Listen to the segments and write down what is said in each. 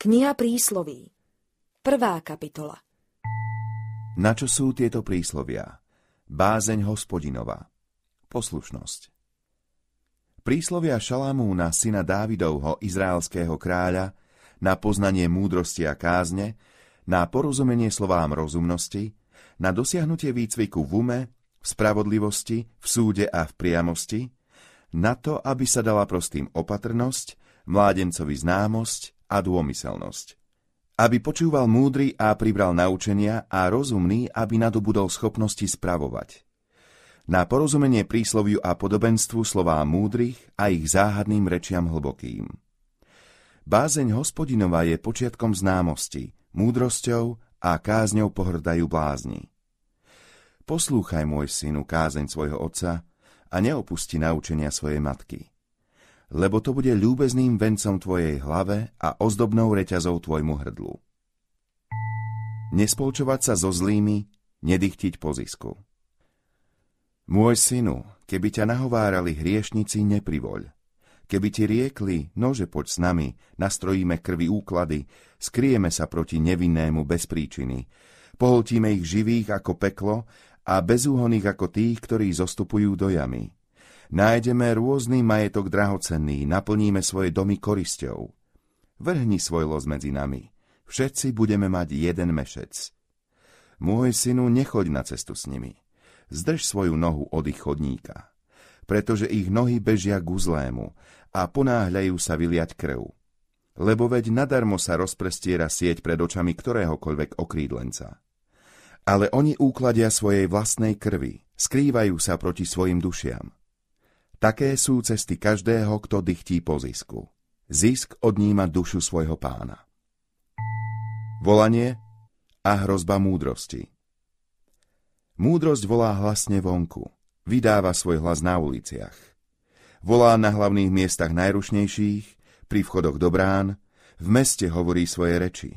Kniha prísloví. Prvá kapitola. Na čo sú tieto príslovia? Bázeň hospodinova. Poslušnosť. Príslovia Šalamúna, syna Dávidovho, izraelského kráľa, na poznanie múdrosti a kázne, na porozumenie slovám rozumnosti, na dosiahnutie výcviku v ume, v spravodlivosti, v súde a v priamosti, na to, aby sa dala prostým opatrnosť, mládencovi známosť, a dômyselnosť. Aby počúval múdry a pribral naučenia a rozumný, aby nadobudol schopnosti spravovať. Na porozumenie prísloviu a podobenstvu slová múdrych a ich záhadným rečiam hlbokým. Bázeň hospodinová je počiatkom známosti, múdrosťou a kázňou pohrdajú blázni. Poslúchaj, môj synu, kázeň svojho otca a neopusti naučenia svojej matky lebo to bude ľúbezným vencom tvojej hlave a ozdobnou reťazou tvojmu hrdlu. Nespolčovať sa so zlými, nedychtiť po zisku. Môj synu, keby ťa nahovárali hriešnici, neprivoľ. Keby ti riekli, nože poď s nami, nastrojíme krvi úklady, skrieme sa proti nevinnému bez príčiny, poholtíme ich živých ako peklo a bezúhonných ako tých, ktorí zostupujú do jamy. Nájdeme rôzny majetok drahocenný, naplníme svoje domy korisťou. Vrhni svoj los medzi nami. Všetci budeme mať jeden mešec. Môj synu, nechoď na cestu s nimi. Zdrž svoju nohu od ich chodníka, pretože ich nohy bežia k zlému a ponáhľajú sa vyliať krv. Lebo veď nadarmo sa rozprestiera sieť pred očami ktoréhokoľvek okrídlenca. Ale oni úkladia svojej vlastnej krvi, skrývajú sa proti svojim dušiam. Také sú cesty každého, kto dychtí po zisku. Zisk odníma dušu svojho pána. Volanie a hrozba múdrosti. Múdrosť volá hlasne vonku, vydáva svoj hlas na uliciach. Volá na hlavných miestach najrušnejších, pri vchodoch do brán, v meste hovorí svoje reči.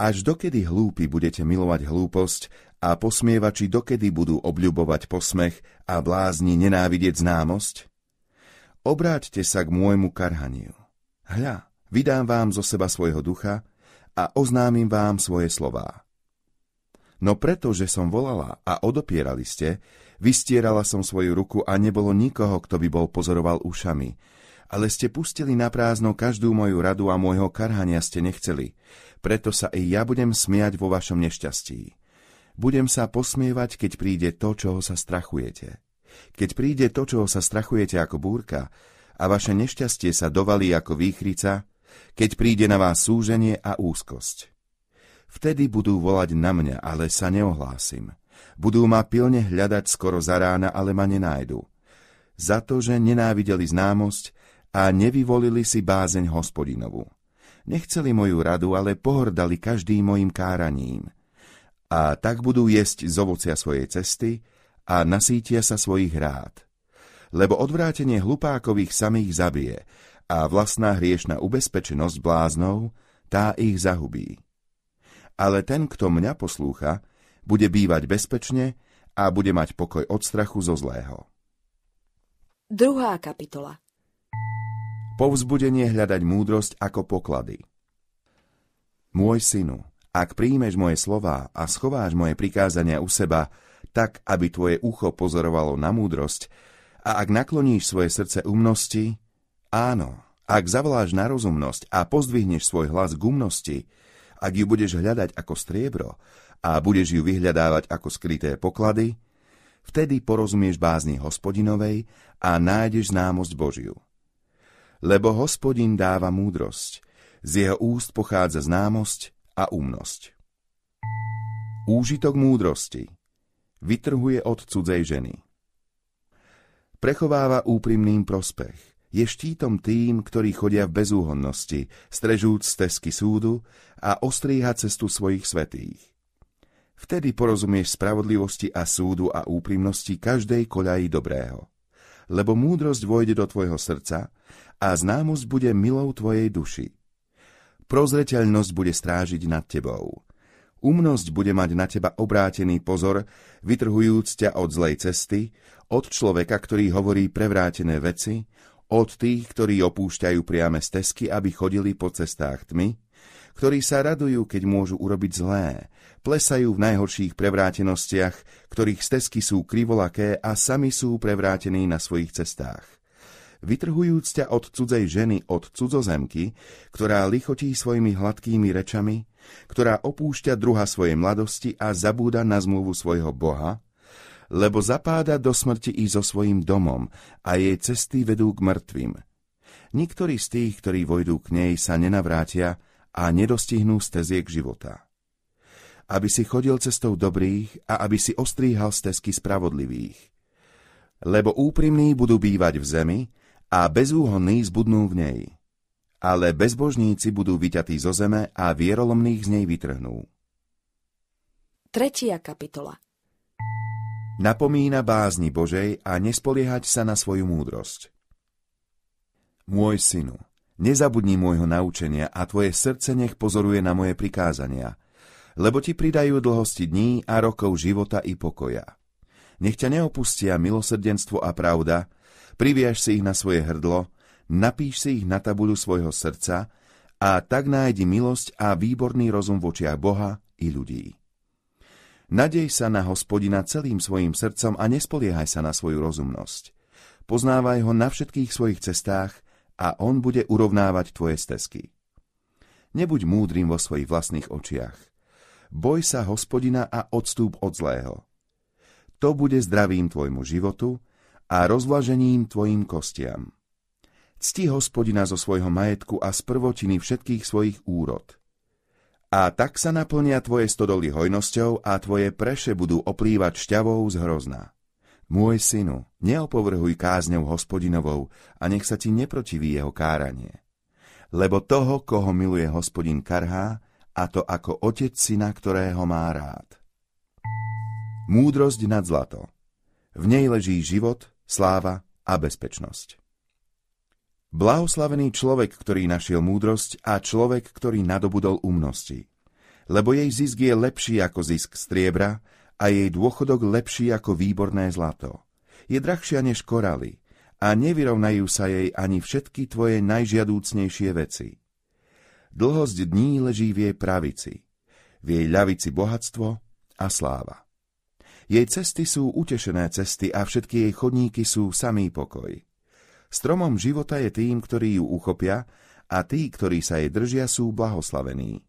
Až dokedy hlúpi budete milovať hlúposť a posmievači dokedy budú obľubovať posmech a blázni nenávidieť známosť? Obráťte sa k môjmu karhaniu. Hľa, vydám vám zo seba svojho ducha a oznámim vám svoje slová. No preto, že som volala a odopierali ste, vystierala som svoju ruku a nebolo nikoho, kto by bol pozoroval ušami, ale ste pustili na prázdno každú moju radu a môjho karhania ste nechceli. Preto sa i ja budem smiať vo vašom nešťastí. Budem sa posmievať, keď príde to, čoho sa strachujete. Keď príde to, čoho sa strachujete ako búrka, a vaše nešťastie sa dovalí ako výchrica, keď príde na vás súženie a úzkosť. Vtedy budú volať na mňa, ale sa neohlásim. Budú ma pilne hľadať skoro za rána, ale ma nenájdu. Za to, že nenávideli známosť a nevyvolili si bázeň hospodinovu. Nechceli moju radu, ale pohrdali každým mojim káraním a tak budú jesť z ovocia svojej cesty a nasítia sa svojich rád. Lebo odvrátenie hlupákových samých zabije a vlastná hriešna ubezpečenosť bláznou tá ich zahubí. Ale ten, kto mňa poslúcha, bude bývať bezpečne a bude mať pokoj od strachu zo zlého. Druhá kapitola Povzbudenie hľadať múdrosť ako poklady. Môj synu, ak príjmeš moje slová a schováš moje prikázania u seba, tak, aby tvoje ucho pozorovalo na múdrosť, a ak nakloníš svoje srdce umnosti, áno, ak zavoláš na rozumnosť a pozdvihneš svoj hlas k umnosti, ak ju budeš hľadať ako striebro a budeš ju vyhľadávať ako skryté poklady, vtedy porozumieš bázni hospodinovej a nájdeš známosť Božiu. Lebo hospodin dáva múdrosť, z jeho úst pochádza známosť a umnosť. Úžitok múdrosti vytrhuje od cudzej ženy. Prechováva úprimným prospech, je štítom tým, ktorí chodia v bezúhonnosti, strežúc stezky súdu a ostríha cestu svojich svetých. Vtedy porozumieš spravodlivosti a súdu a úprimnosti každej koľají dobrého. Lebo múdrosť vojde do tvojho srdca a známosť bude milou tvojej duši prozreteľnosť bude strážiť nad tebou. Umnosť bude mať na teba obrátený pozor, vytrhujúc ťa od zlej cesty, od človeka, ktorý hovorí prevrátené veci, od tých, ktorí opúšťajú priame stezky, aby chodili po cestách tmy, ktorí sa radujú, keď môžu urobiť zlé, plesajú v najhorších prevrátenostiach, ktorých stezky sú krivolaké a sami sú prevrátení na svojich cestách vytrhujúc ťa od cudzej ženy, od cudzozemky, ktorá lichotí svojimi hladkými rečami, ktorá opúšťa druha svojej mladosti a zabúda na zmluvu svojho Boha, lebo zapáda do smrti i so svojím domom a jej cesty vedú k mŕtvým. Niektorí z tých, ktorí vojdú k nej, sa nenavrátia a nedostihnú steziek života. Aby si chodil cestou dobrých a aby si ostríhal stezky spravodlivých. Lebo úprimní budú bývať v zemi a bezúhonní zbudnú v nej. Ale bezbožníci budú vyťatí zo zeme a vierolomných z nej vytrhnú. Tretia kapitola Napomína bázni Božej a nespoliehať sa na svoju múdrosť. Môj synu, nezabudni môjho naučenia a tvoje srdce nech pozoruje na moje prikázania, lebo ti pridajú dlhosti dní a rokov života i pokoja. Nech ťa neopustia milosrdenstvo a pravda, priviaž si ich na svoje hrdlo, napíš si ich na tabuľu svojho srdca a tak nájdi milosť a výborný rozum v očiach Boha i ľudí. Nadej sa na hospodina celým svojim srdcom a nespoliehaj sa na svoju rozumnosť. Poznávaj ho na všetkých svojich cestách a on bude urovnávať tvoje stezky. Nebuď múdrym vo svojich vlastných očiach. Boj sa hospodina a odstúp od zlého. To bude zdravím tvojmu životu a rozvlažením tvojim kostiam. Cti hospodina zo svojho majetku a z prvotiny všetkých svojich úrod. A tak sa naplnia tvoje stodoly hojnosťou a tvoje preše budú oplývať šťavou z hrozna. Môj synu, neopovrhuj kázňou hospodinovou a nech sa ti neprotiví jeho káranie. Lebo toho, koho miluje hospodin karhá, a to ako otec syna, ktorého má rád. Múdrosť nad zlato. V nej leží život, sláva a bezpečnosť. Blahoslavený človek, ktorý našiel múdrosť a človek, ktorý nadobudol umnosti, lebo jej zisk je lepší ako zisk striebra a jej dôchodok lepší ako výborné zlato. Je drahšia než koraly a nevyrovnajú sa jej ani všetky tvoje najžiadúcnejšie veci. Dlhosť dní leží v jej pravici, v jej ľavici bohatstvo a sláva. Jej cesty sú utešené cesty a všetky jej chodníky sú samý pokoj. Stromom života je tým, ktorí ju uchopia, a tí, ktorí sa jej držia, sú blahoslavení.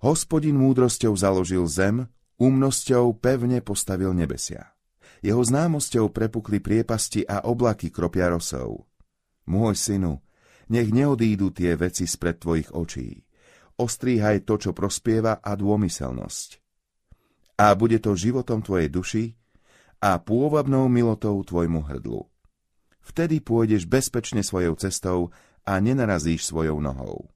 Hospodin múdrosťou založil zem, umnosťou pevne postavil nebesia. Jeho známosťou prepukli priepasti a oblaky kropia rosov. Môj synu, nech neodídu tie veci spred tvojich očí. Ostríhaj to, čo prospieva a dômyselnosť a bude to životom tvojej duši a pôvabnou milotou tvojmu hrdlu. Vtedy pôjdeš bezpečne svojou cestou a nenarazíš svojou nohou.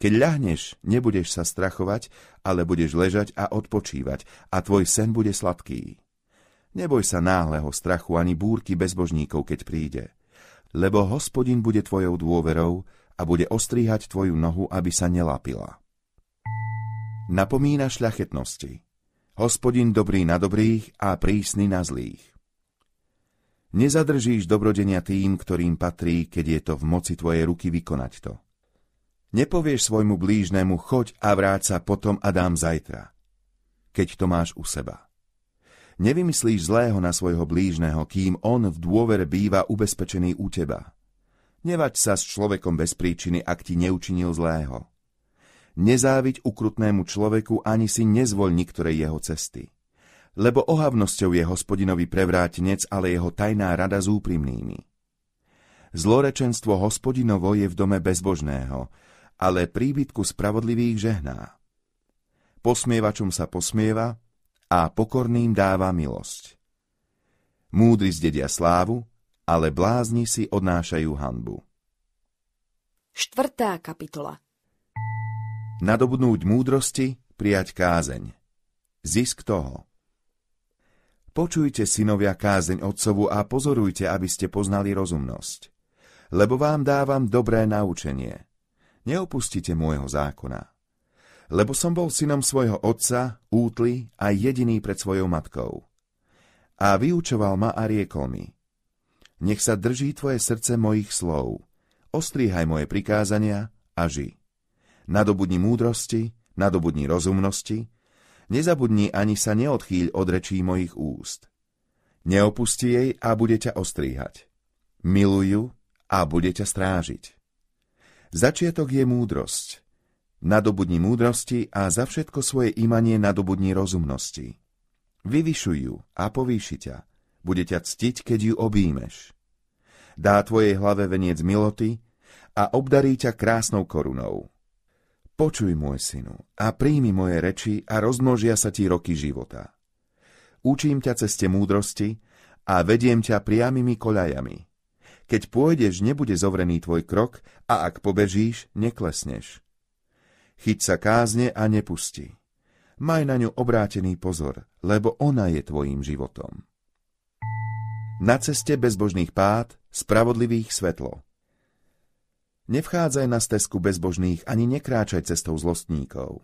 Keď ľahneš, nebudeš sa strachovať, ale budeš ležať a odpočívať a tvoj sen bude sladký. Neboj sa náhleho strachu ani búrky bezbožníkov, keď príde. Lebo hospodin bude tvojou dôverou a bude ostríhať tvoju nohu, aby sa nelapila. Napomína šľachetnosti hospodin dobrý na dobrých a prísny na zlých. Nezadržíš dobrodenia tým, ktorým patrí, keď je to v moci tvojej ruky vykonať to. Nepovieš svojmu blížnemu, choď a vráť sa potom a dám zajtra, keď to máš u seba. Nevymyslíš zlého na svojho blížneho, kým on v dôvere býva ubezpečený u teba. Nevaď sa s človekom bez príčiny, ak ti neučinil zlého. Nezáviť ukrutnému človeku ani si nezvoľ niektorej jeho cesty. Lebo ohavnosťou je hospodinový prevrátnec, ale jeho tajná rada s úprimnými. Zlorečenstvo hospodinovo je v dome bezbožného, ale príbytku spravodlivých žehná. Posmievačom sa posmieva a pokorným dáva milosť. Múdri zdedia slávu, ale blázni si odnášajú hanbu. Štvrtá kapitola nadobudnúť múdrosti, prijať kázeň. Zisk toho. Počujte, synovia, kázeň otcovu a pozorujte, aby ste poznali rozumnosť. Lebo vám dávam dobré naučenie. Neopustite môjho zákona. Lebo som bol synom svojho otca, útly a jediný pred svojou matkou. A vyučoval ma a riekol mi. Nech sa drží tvoje srdce mojich slov. Ostríhaj moje prikázania a žij nadobudni múdrosti, nadobudni rozumnosti, nezabudni ani sa neodchýľ od rečí mojich úst. Neopusti jej a bude ťa ostríhať. Miluj ju a bude ťa strážiť. Začiatok je múdrosť. Nadobudni múdrosti a za všetko svoje imanie nadobudni rozumnosti. Vyvyšuj ju a povýši ťa. Bude ťa ctiť, keď ju obímeš. Dá tvojej hlave veniec miloty a obdarí ťa krásnou korunou Počuj, môj synu, a príjmi moje reči a rozmnožia sa ti roky života. Učím ťa ceste múdrosti a vediem ťa priamými koľajami. Keď pôjdeš, nebude zovrený tvoj krok a ak pobežíš, neklesneš. Chyť sa kázne a nepusti. Maj na ňu obrátený pozor, lebo ona je tvojim životom. Na ceste bezbožných pád, spravodlivých svetlo. Nevchádzaj na stezku bezbožných ani nekráčaj cestou zlostníkov.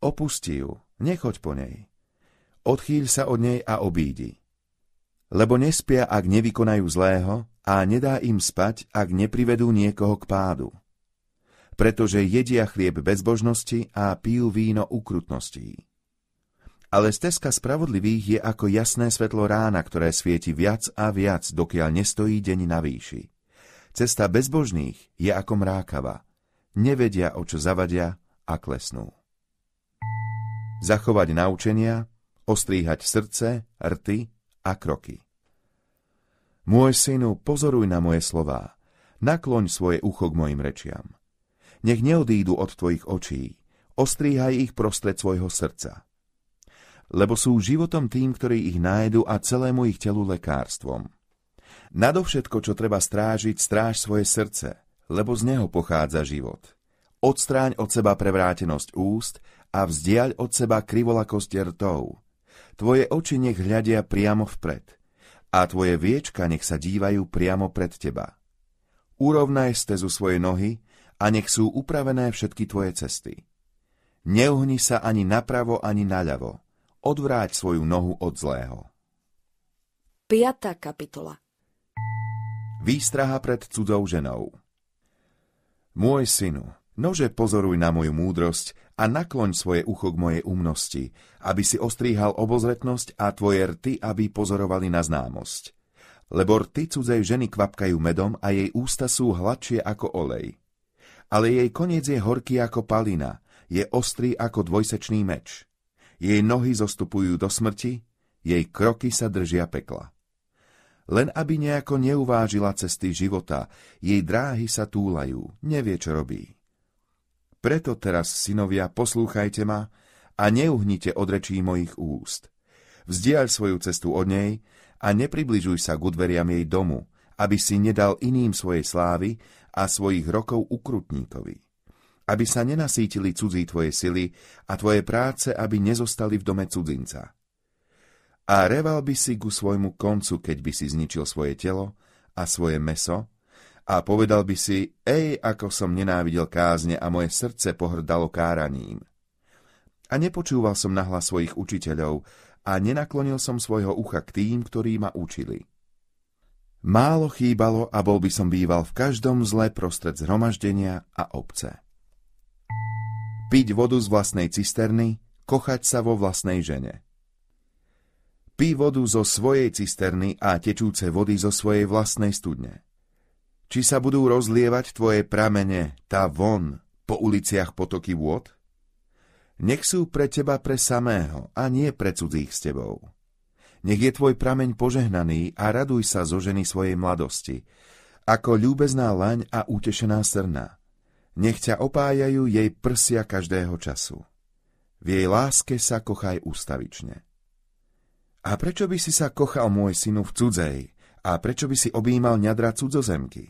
Opusti ju, nechoď po nej. Odchýľ sa od nej a obídi. Lebo nespia, ak nevykonajú zlého, a nedá im spať, ak neprivedú niekoho k pádu. Pretože jedia chlieb bezbožnosti a pijú víno ukrutností. Ale stezka spravodlivých je ako jasné svetlo rána, ktoré svieti viac a viac, dokiaľ nestojí deň na výši. Cesta bezbožných je ako mrákava. Nevedia, o čo zavadia a klesnú. Zachovať naučenia, ostríhať srdce, rty a kroky. Môj synu, pozoruj na moje slová. Nakloň svoje ucho k mojim rečiam. Nech neodídu od tvojich očí. Ostríhaj ich prostred svojho srdca. Lebo sú životom tým, ktorí ich nájdu a celému ich telu lekárstvom – Nadovšetko, čo treba strážiť, stráž svoje srdce, lebo z neho pochádza život. Odstráň od seba prevrátenosť úst a vzdiaľ od seba krivolakosť rtov. Tvoje oči nech hľadia priamo vpred a tvoje viečka nech sa dívajú priamo pred teba. Urovnaj stezu svoje nohy a nech sú upravené všetky tvoje cesty. Neuhni sa ani napravo, ani naľavo. Odvráť svoju nohu od zlého. 5. kapitola Výstraha pred cudzou ženou. Môj synu, nože pozoruj na moju múdrosť a nakloň svoje ucho k mojej umnosti, aby si ostríhal obozretnosť a tvoje rty, aby pozorovali na známosť. Lebo rty cudzej ženy kvapkajú medom a jej ústa sú hladšie ako olej. Ale jej koniec je horký ako palina, je ostrý ako dvojsečný meč. Jej nohy zostupujú do smrti, jej kroky sa držia pekla. Len aby nejako neuvážila cesty života, jej dráhy sa túlajú, nevie, čo robí. Preto teraz, synovia, poslúchajte ma a neuhnite od rečí mojich úst. Vzdiaľ svoju cestu od nej a nepribližuj sa k dveriam jej domu, aby si nedal iným svojej slávy a svojich rokov ukrutníkovi. Aby sa nenasítili cudzí tvoje sily a tvoje práce, aby nezostali v dome cudzinca a reval by si ku svojmu koncu, keď by si zničil svoje telo a svoje meso a povedal by si, ej, ako som nenávidel kázne a moje srdce pohrdalo káraním. A nepočúval som nahlas svojich učiteľov a nenaklonil som svojho ucha k tým, ktorí ma učili. Málo chýbalo a bol by som býval v každom zle prostred zhromaždenia a obce. Piť vodu z vlastnej cisterny, kochať sa vo vlastnej žene – Pí vodu zo svojej cisterny a tečúce vody zo svojej vlastnej studne. Či sa budú rozlievať tvoje pramene, tá von, po uliciach potoky vôd? Nech sú pre teba pre samého a nie pre cudzích s tebou. Nech je tvoj prameň požehnaný a raduj sa zo ženy svojej mladosti, ako ľúbezná laň a utešená srna. Nech ťa opájajú jej prsia každého času. V jej láske sa kochaj ustavične. A prečo by si sa kochal, môj synu, v cudzej? A prečo by si objímal ňadra cudzozemky?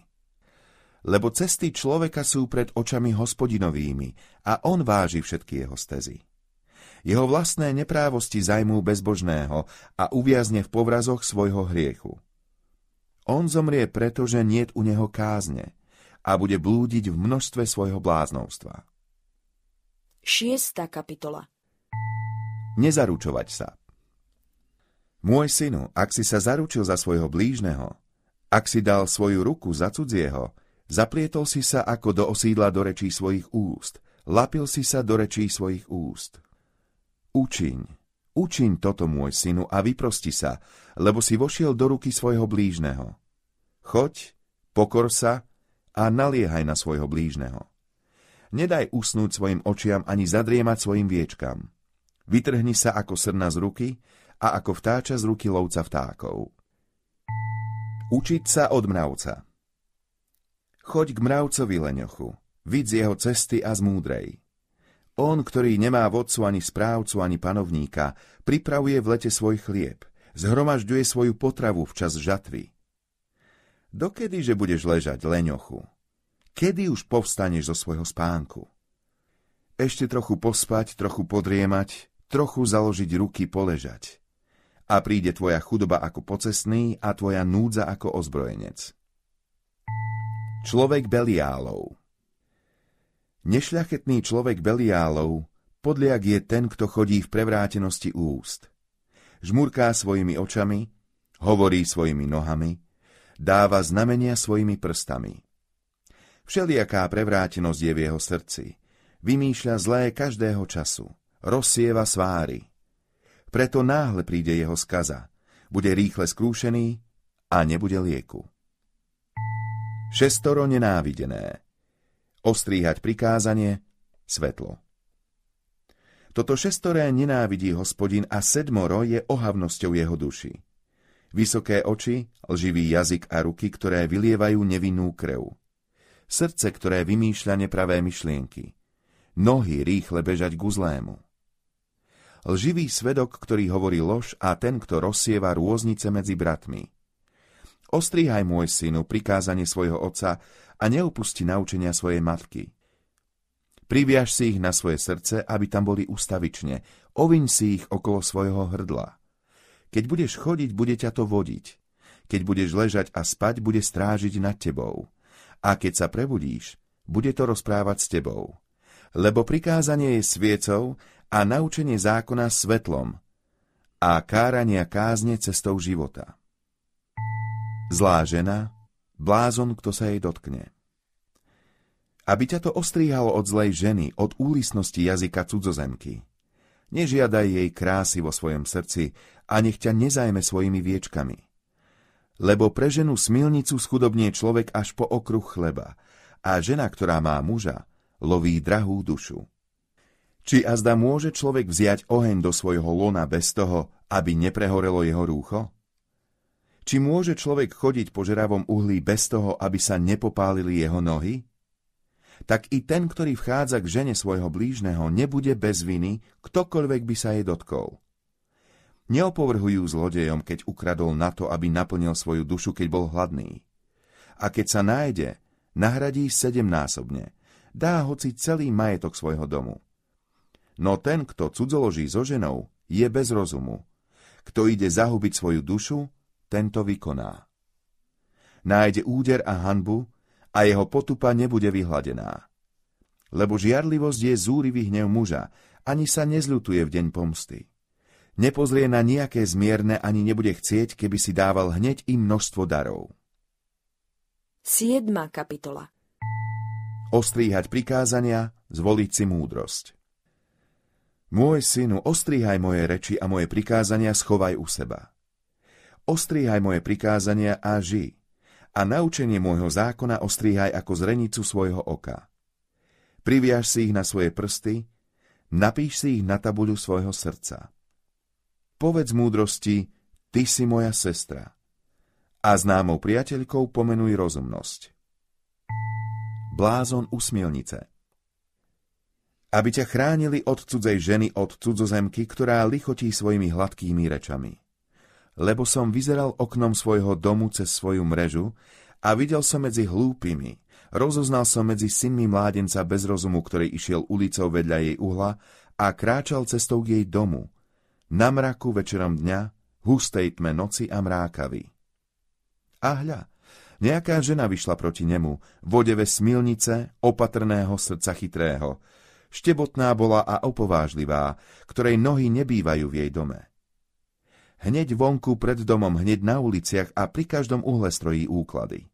Lebo cesty človeka sú pred očami hospodinovými a on váži všetky jeho stezy. Jeho vlastné neprávosti zajmú bezbožného a uviazne v povrazoch svojho hriechu. On zomrie, pretože niet u neho kázne a bude blúdiť v množstve svojho bláznovstva. 6. kapitola Nezaručovať sa môj synu, ak si sa zaručil za svojho blížneho, ak si dal svoju ruku za cudzieho, zaplietol si sa ako do osídla do rečí svojich úst, lapil si sa do rečí svojich úst. Učiň, učiň toto, môj synu, a vyprosti sa, lebo si vošiel do ruky svojho blížneho. Choď, pokor sa a naliehaj na svojho blížneho. Nedaj usnúť svojim očiam ani zadriemať svojim viečkam. Vytrhni sa ako srna z ruky a ako vtáča z ruky lovca vtákov. Učiť sa od mravca Choď k mravcovi leňochu, vid z jeho cesty a zmúdrej. On, ktorý nemá vodcu ani správcu ani panovníka, pripravuje v lete svoj chlieb, zhromažďuje svoju potravu v čas žatvy. Dokedy, že budeš ležať, leňochu? Kedy už povstaneš zo svojho spánku? Ešte trochu pospať, trochu podriemať, trochu založiť ruky poležať a príde tvoja chudoba ako pocestný a tvoja núdza ako ozbrojenec. Človek Beliálov Nešľachetný človek Beliálov, podliak je ten, kto chodí v prevrátenosti úst. Žmurká svojimi očami, hovorí svojimi nohami, dáva znamenia svojimi prstami. Všelijaká prevrátenosť je v jeho srdci. Vymýšľa zlé každého času. Rozsieva sváry. Preto náhle príde jeho skaza. Bude rýchle skrúšený a nebude lieku. Šestoro nenávidené. Ostríhať prikázanie, svetlo. Toto šestoré nenávidí hospodin a sedmoro je ohavnosťou jeho duši. Vysoké oči, lživý jazyk a ruky, ktoré vylievajú nevinnú krev, Srdce, ktoré vymýšľa nepravé myšlienky. Nohy rýchle bežať k zlému lživý svedok, ktorý hovorí lož a ten, kto rozsieva rôznice medzi bratmi. Ostrihaj môj synu prikázanie svojho otca a neupusti naučenia svojej matky. Priviaž si ich na svoje srdce, aby tam boli ustavične, oviň si ich okolo svojho hrdla. Keď budeš chodiť, bude ťa to vodiť. Keď budeš ležať a spať, bude strážiť nad tebou. A keď sa prebudíš, bude to rozprávať s tebou. Lebo prikázanie je sviecov a naučenie zákona svetlom a kárania kázne cestou života. Zlá žena, blázon, kto sa jej dotkne. Aby ťa to ostríhalo od zlej ženy, od úlisnosti jazyka cudzozemky. Nežiadaj jej krásy vo svojom srdci a nech ťa nezajme svojimi viečkami. Lebo pre ženu smilnicu schudobnie človek až po okruh chleba a žena, ktorá má muža, loví drahú dušu. Či azda môže človek vziať oheň do svojho lona bez toho, aby neprehorelo jeho rúcho? Či môže človek chodiť po žeravom uhlí bez toho, aby sa nepopálili jeho nohy? Tak i ten, ktorý vchádza k žene svojho blížneho, nebude bez viny, ktokoľvek by sa jej dotkol. Neopovrhujú zlodejom, keď ukradol na to, aby naplnil svoju dušu, keď bol hladný. A keď sa nájde, nahradí sedemnásobne, dá hoci celý majetok svojho domu. No ten, kto cudzoloží so ženou, je bez rozumu. Kto ide zahubiť svoju dušu, tento vykoná. Nájde úder a hanbu a jeho potupa nebude vyhladená. Lebo žiarlivosť je zúrivý hnev muža, ani sa nezľutuje v deň pomsty. Nepozrie na nejaké zmierne ani nebude chcieť, keby si dával hneď i množstvo darov. 7. kapitola Ostríhať prikázania, zvoliť si múdrosť. Môj synu, ostríhaj moje reči a moje prikázania schovaj u seba. Ostríhaj moje prikázania a ži. A naučenie môjho zákona ostríhaj ako zrenicu svojho oka. Priviaž si ich na svoje prsty, napíš si ich na tabuľu svojho srdca. Povedz múdrosti, ty si moja sestra. A známou priateľkou pomenuj rozumnosť. Blázon usmielnice aby ťa chránili od cudzej ženy, od cudzozemky, ktorá lichotí svojimi hladkými rečami. Lebo som vyzeral oknom svojho domu cez svoju mrežu a videl som medzi hlúpimi, rozoznal som medzi synmi mládenca bez rozumu, ktorý išiel ulicou vedľa jej uhla a kráčal cestou k jej domu, na mraku večerom dňa, hustej tme noci a mrákavy. A hľa, nejaká žena vyšla proti nemu, vodeve smilnice, opatrného srdca chytrého, Štebotná bola a opovážlivá, ktorej nohy nebývajú v jej dome. Hneď vonku pred domom, hneď na uliciach a pri každom uhle strojí úklady.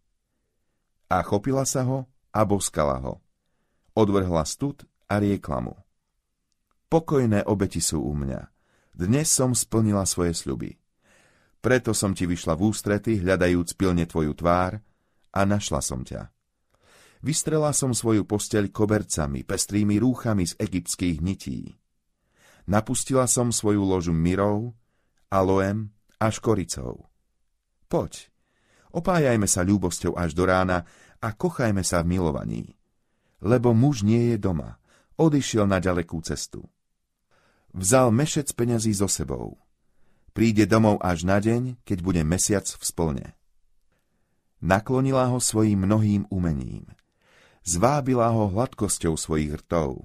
A chopila sa ho a boskala ho. Odvrhla stud a riekla mu. Pokojné obeti sú u mňa. Dnes som splnila svoje sľuby. Preto som ti vyšla v ústrety, hľadajúc pilne tvoju tvár, a našla som ťa. Vystrela som svoju posteľ kobercami, pestrými rúchami z egyptských nití. Napustila som svoju ložu mirov, aloem a škoricou. Poď, opájajme sa ľúbosťou až do rána a kochajme sa v milovaní. Lebo muž nie je doma, odišiel na ďalekú cestu. Vzal mešec peňazí so sebou. Príde domov až na deň, keď bude mesiac v splne. Naklonila ho svojim mnohým umením – zvábila ho hladkosťou svojich rtov.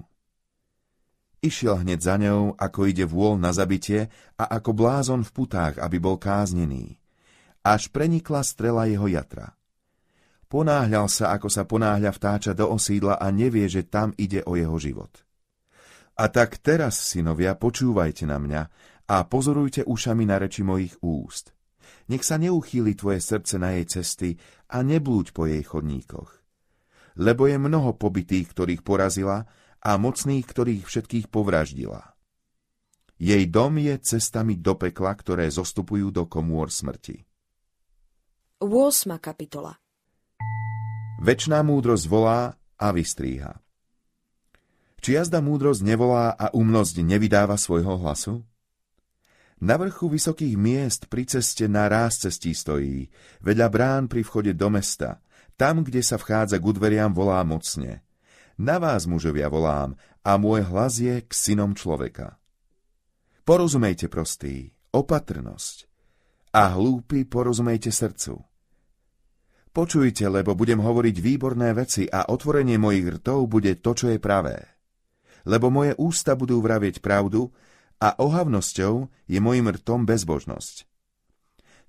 Išiel hneď za ňou, ako ide vôľ na zabitie a ako blázon v putách, aby bol káznený. Až prenikla strela jeho jatra. Ponáhľal sa, ako sa ponáhľa vtáča do osídla a nevie, že tam ide o jeho život. A tak teraz, synovia, počúvajte na mňa a pozorujte ušami na reči mojich úst. Nech sa neuchýli tvoje srdce na jej cesty a neblúď po jej chodníkoch lebo je mnoho pobitých, ktorých porazila, a mocných, ktorých všetkých povraždila. Jej dom je cestami do pekla, ktoré zostupujú do komôr smrti. 8. kapitola Večná múdrosť volá a vystríha. Či jazda múdrosť nevolá a umnosť nevydáva svojho hlasu? Na vrchu vysokých miest pri ceste na ráz cestí stojí, vedľa brán pri vchode do mesta – tam, kde sa vchádza k udveriam, volá mocne. Na vás, mužovia, volám a môj hlas je k synom človeka. Porozumejte prostý, opatrnosť a hlúpi porozumejte srdcu. Počujte, lebo budem hovoriť výborné veci a otvorenie mojich rtov bude to, čo je pravé. Lebo moje ústa budú vravieť pravdu a ohavnosťou je mojim rtom bezbožnosť.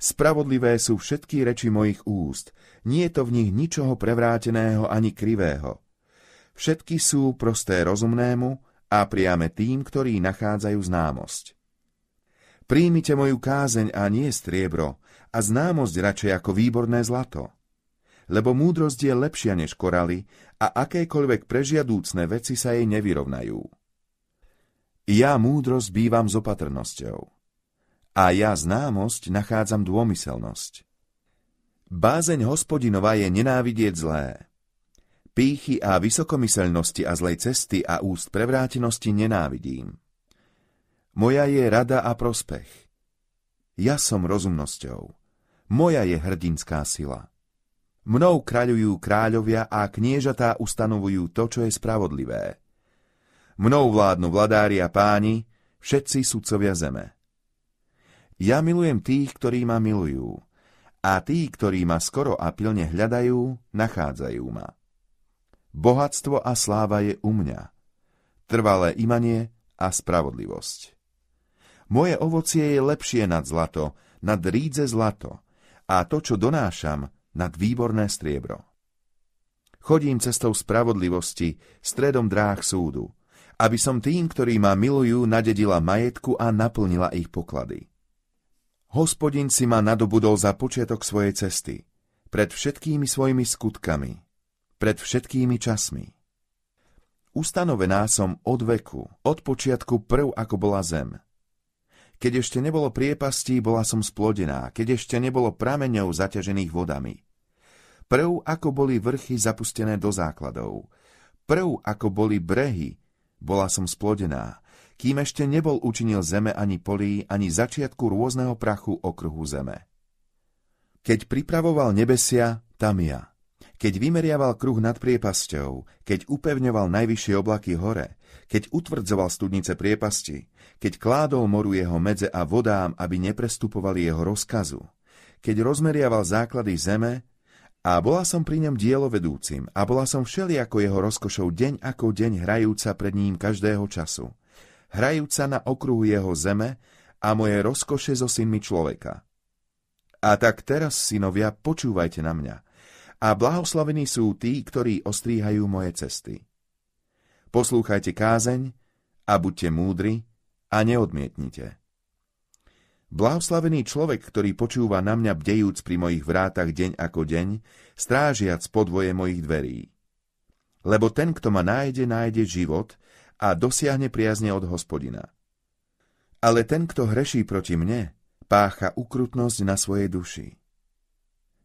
Spravodlivé sú všetky reči mojich úst, nie je to v nich ničoho prevráteného ani krivého. Všetky sú prosté rozumnému a priame tým, ktorí nachádzajú známosť. Príjmite moju kázeň a nie striebro, a známosť radšej ako výborné zlato. Lebo múdrosť je lepšia než korali a akékoľvek prežiadúcne veci sa jej nevyrovnajú. Ja múdrosť bývam s opatrnosťou a ja známosť nachádzam dômyselnosť. Bázeň hospodinova je nenávidieť zlé. Pýchy a vysokomyselnosti a zlej cesty a úst prevrátenosti nenávidím. Moja je rada a prospech. Ja som rozumnosťou. Moja je hrdinská sila. Mnou kráľujú kráľovia a kniežatá ustanovujú to, čo je spravodlivé. Mnou vládnu vladári a páni, všetci sudcovia zeme. Ja milujem tých, ktorí ma milujú. A tí, ktorí ma skoro a pilne hľadajú, nachádzajú ma. Bohatstvo a sláva je u mňa. Trvalé imanie a spravodlivosť. Moje ovocie je lepšie nad zlato, nad rídze zlato, a to, čo donášam, nad výborné striebro. Chodím cestou spravodlivosti, stredom dráh súdu, aby som tým, ktorí ma milujú, nadedila majetku a naplnila ich poklady. Hospodin si ma nadobudol za počiatok svojej cesty, pred všetkými svojimi skutkami, pred všetkými časmi. Ustanovená som od veku, od počiatku prv, ako bola zem. Keď ešte nebolo priepastí, bola som splodená, keď ešte nebolo prameňov zaťažených vodami. Prv, ako boli vrchy zapustené do základov, prv, ako boli brehy, bola som splodená, kým ešte nebol učinil zeme ani polí, ani začiatku rôzneho prachu okruhu zeme. Keď pripravoval nebesia, tam ja. Keď vymeriaval kruh nad priepasťou, keď upevňoval najvyššie oblaky hore, keď utvrdzoval studnice priepasti, keď kládol moru jeho medze a vodám, aby neprestupovali jeho rozkazu, keď rozmeriaval základy zeme, a bola som pri ňom dielovedúcim a bola som všeliako jeho rozkošou deň ako deň hrajúca pred ním každého času – hrajúca na okruhu jeho zeme a moje rozkoše so synmi človeka. A tak teraz, synovia, počúvajte na mňa. A blahoslavení sú tí, ktorí ostríhajú moje cesty. Poslúchajte kázeň a buďte múdri a neodmietnite. Blahoslavený človek, ktorý počúva na mňa bdejúc pri mojich vrátach deň ako deň, strážiac podvoje mojich dverí. Lebo ten, kto ma nájde, nájde život – a dosiahne priazne od hospodina. Ale ten, kto hreší proti mne, pácha ukrutnosť na svojej duši.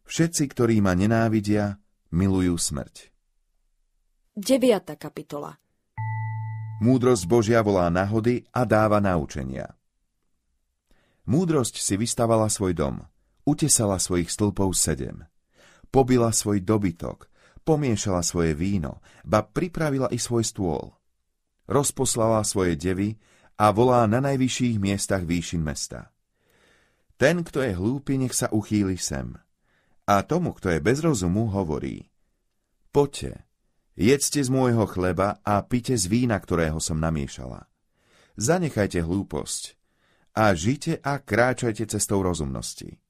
Všetci, ktorí ma nenávidia, milujú smrť. 9. kapitola Múdrosť Božia volá nahody a dáva naučenia. Múdrosť si vystavala svoj dom, utesala svojich stĺpov sedem, pobila svoj dobytok, pomiešala svoje víno, ba pripravila i svoj stôl rozposlala svoje devy a volá na najvyšších miestach výšin mesta. Ten, kto je hlúpy, nech sa uchýli sem. A tomu, kto je bez rozumu, hovorí. Poďte, jedzte z môjho chleba a pite z vína, ktorého som namiešala. Zanechajte hlúposť a žite a kráčajte cestou rozumnosti.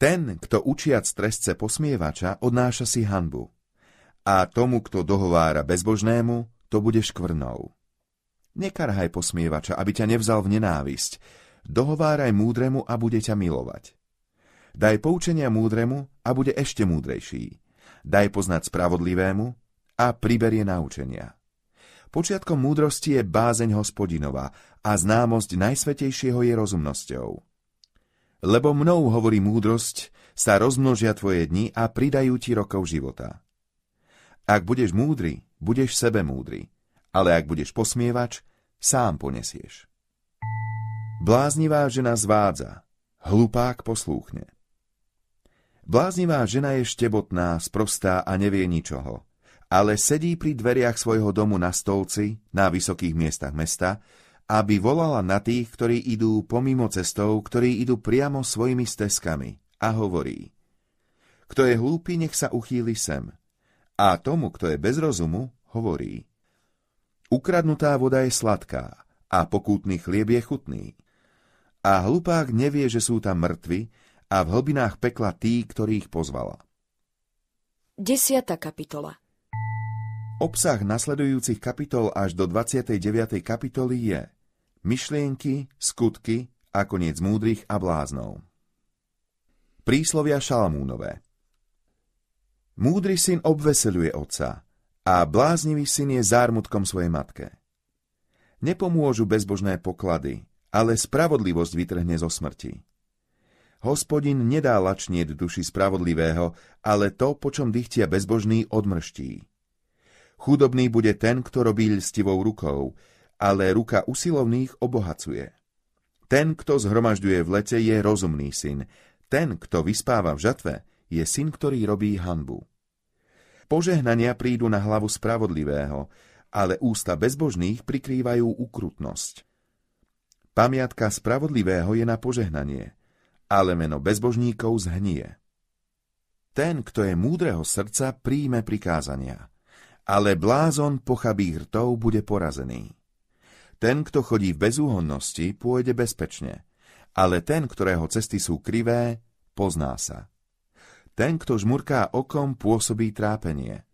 Ten, kto učiac trestce posmievača, odnáša si hanbu. A tomu, kto dohovára bezbožnému, to bude škvrnou. Nekarhaj posmievača, aby ťa nevzal v nenávisť. Dohováraj múdremu a bude ťa milovať. Daj poučenia múdremu a bude ešte múdrejší. Daj poznať spravodlivému a priberie naučenia. Počiatkom múdrosti je bázeň hospodinova a známosť najsvetejšieho je rozumnosťou. Lebo mnou, hovorí múdrosť, sa rozmnožia tvoje dni a pridajú ti rokov života. Ak budeš múdry, budeš sebe múdry ale ak budeš posmievač, sám ponesieš. Bláznivá žena zvádza, hlupák poslúchne. Bláznivá žena je štebotná, sprostá a nevie ničoho, ale sedí pri dveriach svojho domu na stolci, na vysokých miestach mesta, aby volala na tých, ktorí idú pomimo cestou, ktorí idú priamo svojimi stezkami a hovorí Kto je hlúpy, nech sa uchýli sem. A tomu, kto je bez rozumu, hovorí Ukradnutá voda je sladká a pokútny chlieb je chutný. A hlupák nevie, že sú tam mŕtvi a v hlbinách pekla tí, ktorých pozvala. 10. kapitola Obsah nasledujúcich kapitol až do 29. kapitoly je myšlienky, skutky a koniec múdrych a bláznov. Príslovia Šalamúnové Múdry syn obveseluje otca, a bláznivý syn je zármutkom svojej matke. Nepomôžu bezbožné poklady, ale spravodlivosť vytrhne zo smrti. Hospodin nedá lačnieť duši spravodlivého, ale to, po čom dychtia bezbožný, odmrští. Chudobný bude ten, kto robí lstivou rukou, ale ruka usilovných obohacuje. Ten, kto zhromažďuje v lete, je rozumný syn. Ten, kto vyspáva v žatve, je syn, ktorý robí hanbu. Požehnania prídu na hlavu spravodlivého, ale ústa bezbožných prikrývajú ukrutnosť. Pamiatka spravodlivého je na požehnanie, ale meno bezbožníkov zhnie. Ten, kto je múdreho srdca, príjme prikázania, ale blázon pochabých rtov bude porazený. Ten, kto chodí v bezúhonnosti, pôjde bezpečne, ale ten, ktorého cesty sú krivé, pozná sa. Ten, kto žmurká okom, pôsobí trápenie.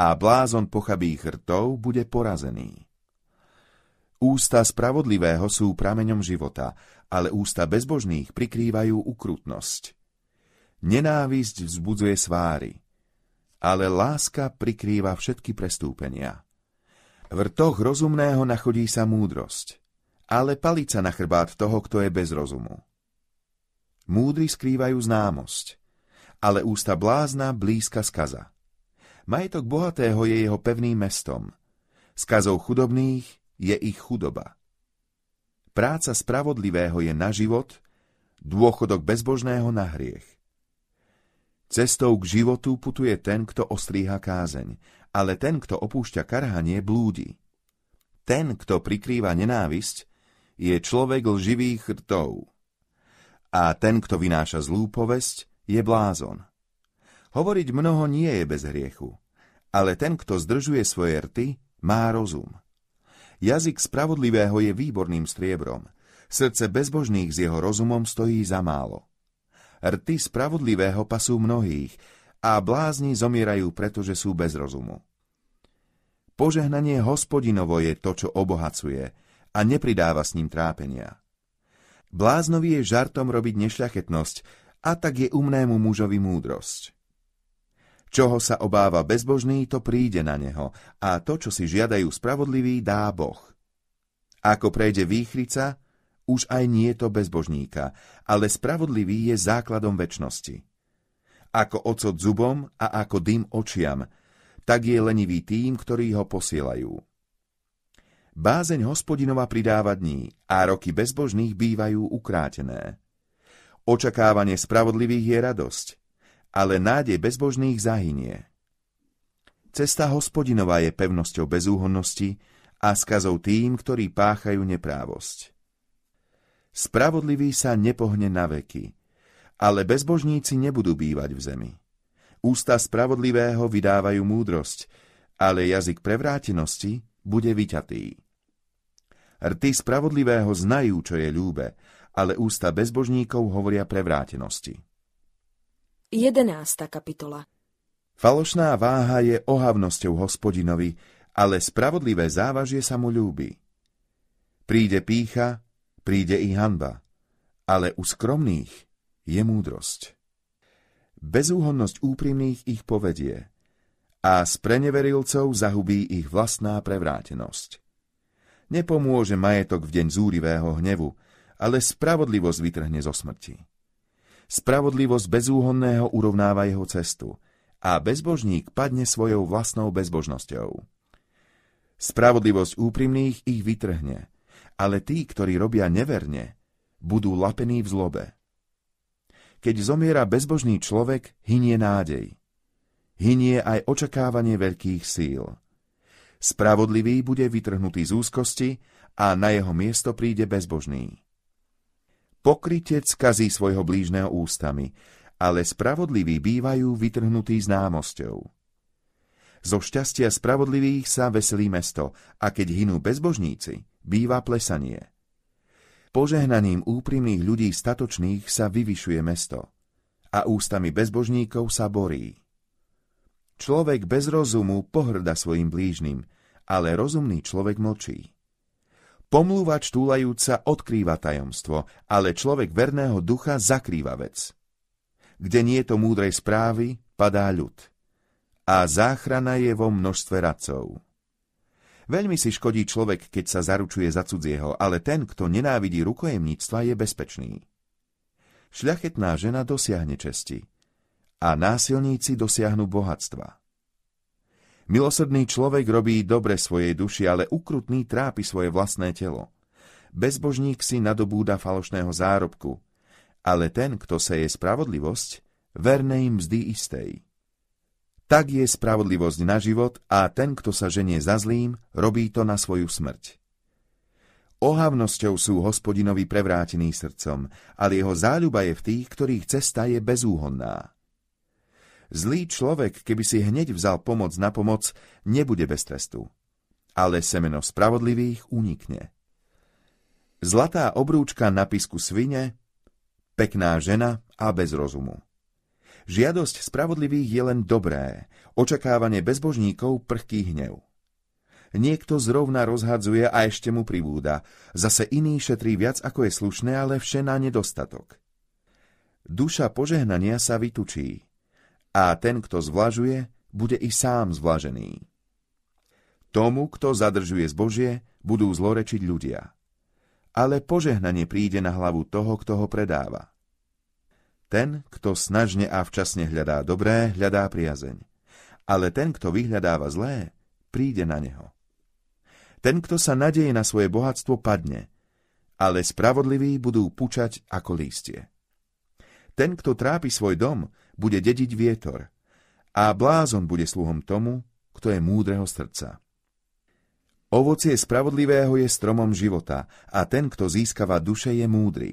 A blázon pochabých hrtov bude porazený. Ústa spravodlivého sú prameňom života, ale ústa bezbožných prikrývajú ukrutnosť. Nenávisť vzbudzuje sváry, ale láska prikrýva všetky prestúpenia. V rtoch rozumného nachodí sa múdrosť, ale palica na chrbát toho, kto je bez rozumu. Múdri skrývajú známosť, ale ústa blázna blízka skaza. Majetok bohatého je jeho pevným mestom. Skazou chudobných je ich chudoba. Práca spravodlivého je na život, dôchodok bezbožného na hriech. Cestou k životu putuje ten, kto ostríha kázeň, ale ten, kto opúšťa karhanie, blúdi. Ten, kto prikrýva nenávisť, je človek lživých rtov. A ten, kto vynáša zlú povesť, je blázon. Hovoriť mnoho nie je bez hriechu, ale ten, kto zdržuje svoje rty, má rozum. Jazyk spravodlivého je výborným striebrom, srdce bezbožných s jeho rozumom stojí za málo. Rty spravodlivého pasú mnohých a blázni zomierajú, pretože sú bez rozumu. Požehnanie hospodinovo je to, čo obohacuje a nepridáva s ním trápenia. Bláznovi je žartom robiť nešľachetnosť, a tak je umnému mužovi múdrosť. Čoho sa obáva bezbožný, to príde na neho, a to, čo si žiadajú spravodlivý dá Boh. Ako prejde výchrica, už aj nie je to bezbožníka, ale spravodlivý je základom väčnosti. Ako ocot zubom a ako dym očiam, tak je lenivý tým, ktorí ho posielajú. Bázeň hospodinova pridáva dní a roky bezbožných bývajú ukrátené. Očakávanie spravodlivých je radosť, ale nádej bezbožných zahynie. Cesta hospodinová je pevnosťou bezúhonnosti a skazou tým, ktorí páchajú neprávosť. Spravodlivý sa nepohne na veky, ale bezbožníci nebudú bývať v zemi. Ústa spravodlivého vydávajú múdrosť, ale jazyk prevrátenosti bude vyťatý. Rty spravodlivého znajú, čo je ľúbe, ale ústa bezbožníkov hovoria prevrátenosti. 11. kapitola Falošná váha je ohavnosťou hospodinovi, ale spravodlivé závažie sa mu ľúbi. Príde pícha, príde i hanba, ale u skromných je múdrosť. Bezúhonnosť úprimných ich povedie a s preneverilcov zahubí ich vlastná prevrátenosť. Nepomôže majetok v deň zúrivého hnevu, ale spravodlivosť vytrhne zo smrti. Spravodlivosť bezúhonného urovnáva jeho cestu a bezbožník padne svojou vlastnou bezbožnosťou. Spravodlivosť úprimných ich vytrhne, ale tí, ktorí robia neverne, budú lapení v zlobe. Keď zomiera bezbožný človek, hynie nádej. Hynie aj očakávanie veľkých síl. Spravodlivý bude vytrhnutý z úzkosti a na jeho miesto príde bezbožný. Pokrytec kazí svojho blížneho ústami, ale spravodliví bývajú vytrhnutí známosťou. Zo šťastia spravodlivých sa veselí mesto, a keď hinú bezbožníci, býva plesanie. Požehnaním úprimných ľudí statočných sa vyvyšuje mesto a ústami bezbožníkov sa borí. Človek bez rozumu pohrda svojim blížnym, ale rozumný človek mlčí. Pomluvač túlajúca odkrýva tajomstvo, ale človek verného ducha zakrýva vec. Kde nie je to múdrej správy, padá ľud. A záchrana je vo množstve radcov. Veľmi si škodí človek, keď sa zaručuje za cudzieho, ale ten, kto nenávidí rukojemníctva, je bezpečný. Šľachetná žena dosiahne česti a násilníci dosiahnu bohatstva. Milosedný človek robí dobre svojej duši, ale ukrutný trápi svoje vlastné telo. Bezbožník si nadobúda falošného zárobku, ale ten, kto seje spravodlivosť, vernej mzdy istej. Tak je spravodlivosť na život a ten, kto sa ženie za zlým, robí to na svoju smrť. Ohavnosťou sú hospodinovi prevrátení srdcom, ale jeho záľuba je v tých, ktorých cesta je bezúhonná. Zlý človek, keby si hneď vzal pomoc na pomoc, nebude bez trestu. Ale semeno spravodlivých unikne. Zlatá obrúčka na pisku svine, pekná žena a bez rozumu. Žiadosť spravodlivých je len dobré, očakávanie bezbožníkov prchký hnev. Niekto zrovna rozhadzuje a ešte mu pribúda, zase iný šetrí viac ako je slušné, ale vše na nedostatok. Duša požehnania sa vytučí, a ten, kto zvlažuje, bude i sám zvlažený. Tomu, kto zadržuje zbožie, budú zlorečiť ľudia. Ale požehnanie príde na hlavu toho, kto ho predáva. Ten, kto snažne a včasne hľadá dobré, hľadá priazeň. Ale ten, kto vyhľadáva zlé, príde na neho. Ten, kto sa nadeje na svoje bohatstvo, padne, ale spravodliví budú pučať ako lístie. Ten, kto trápi svoj dom, bude dediť vietor a blázon bude sluhom tomu, kto je múdreho srdca. Ovocie spravodlivého je stromom života a ten, kto získava duše, je múdry.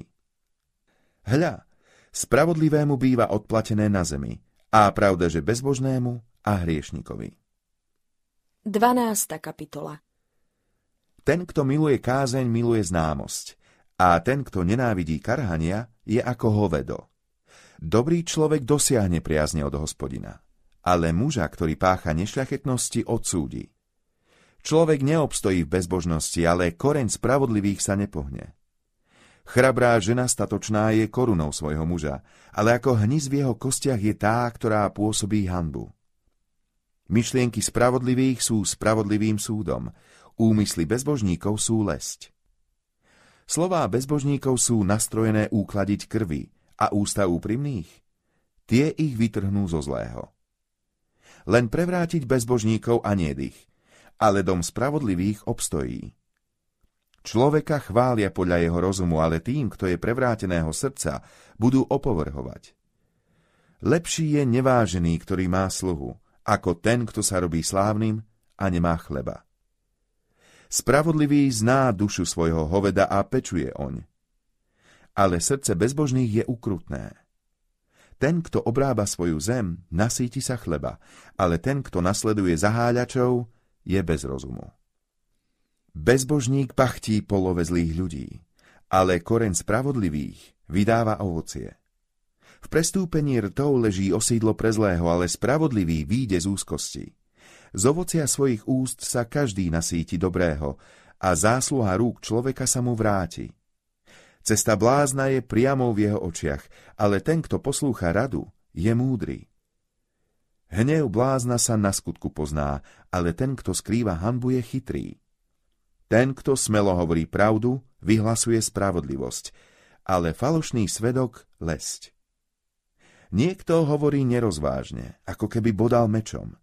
Hľa, spravodlivému býva odplatené na zemi a pravda, že bezbožnému a hriešnikovi. 12. kapitola Ten, kto miluje kázeň, miluje známosť a ten, kto nenávidí karhania, je ako hovedo. Dobrý človek dosiahne priazne od hospodina, ale muža, ktorý pácha nešľachetnosti, odsúdi. Človek neobstojí v bezbožnosti, ale koreň spravodlivých sa nepohne. Chrabrá žena statočná je korunou svojho muža, ale ako hniz v jeho kostiach je tá, ktorá pôsobí hanbu. Myšlienky spravodlivých sú spravodlivým súdom, úmysly bezbožníkov sú lesť. Slová bezbožníkov sú nastrojené úkladiť krvi, a ústa úprimných? Tie ich vytrhnú zo zlého. Len prevrátiť bezbožníkov a nedých, ale dom spravodlivých obstojí. Človeka chvália podľa jeho rozumu, ale tým, kto je prevráteného srdca, budú opovrhovať. Lepší je nevážený, ktorý má sluhu, ako ten, kto sa robí slávnym a nemá chleba. Spravodlivý zná dušu svojho hoveda a pečuje oň ale srdce bezbožných je ukrutné. Ten, kto obrába svoju zem, nasíti sa chleba, ale ten, kto nasleduje zaháľačov, je bez rozumu. Bezbožník pachtí polove zlých ľudí, ale koren spravodlivých vydáva ovocie. V prestúpení rtov leží osídlo pre zlého, ale spravodlivý výjde z úzkosti. Z ovocia svojich úst sa každý nasíti dobrého a zásluha rúk človeka sa mu vráti – Cesta blázna je priamo v jeho očiach, ale ten, kto poslúcha radu, je múdry. Hnev blázna sa na skutku pozná, ale ten, kto skrýva hanbu, je chytrý. Ten, kto smelo hovorí pravdu, vyhlasuje spravodlivosť, ale falošný svedok lesť. Niekto hovorí nerozvážne, ako keby bodal mečom,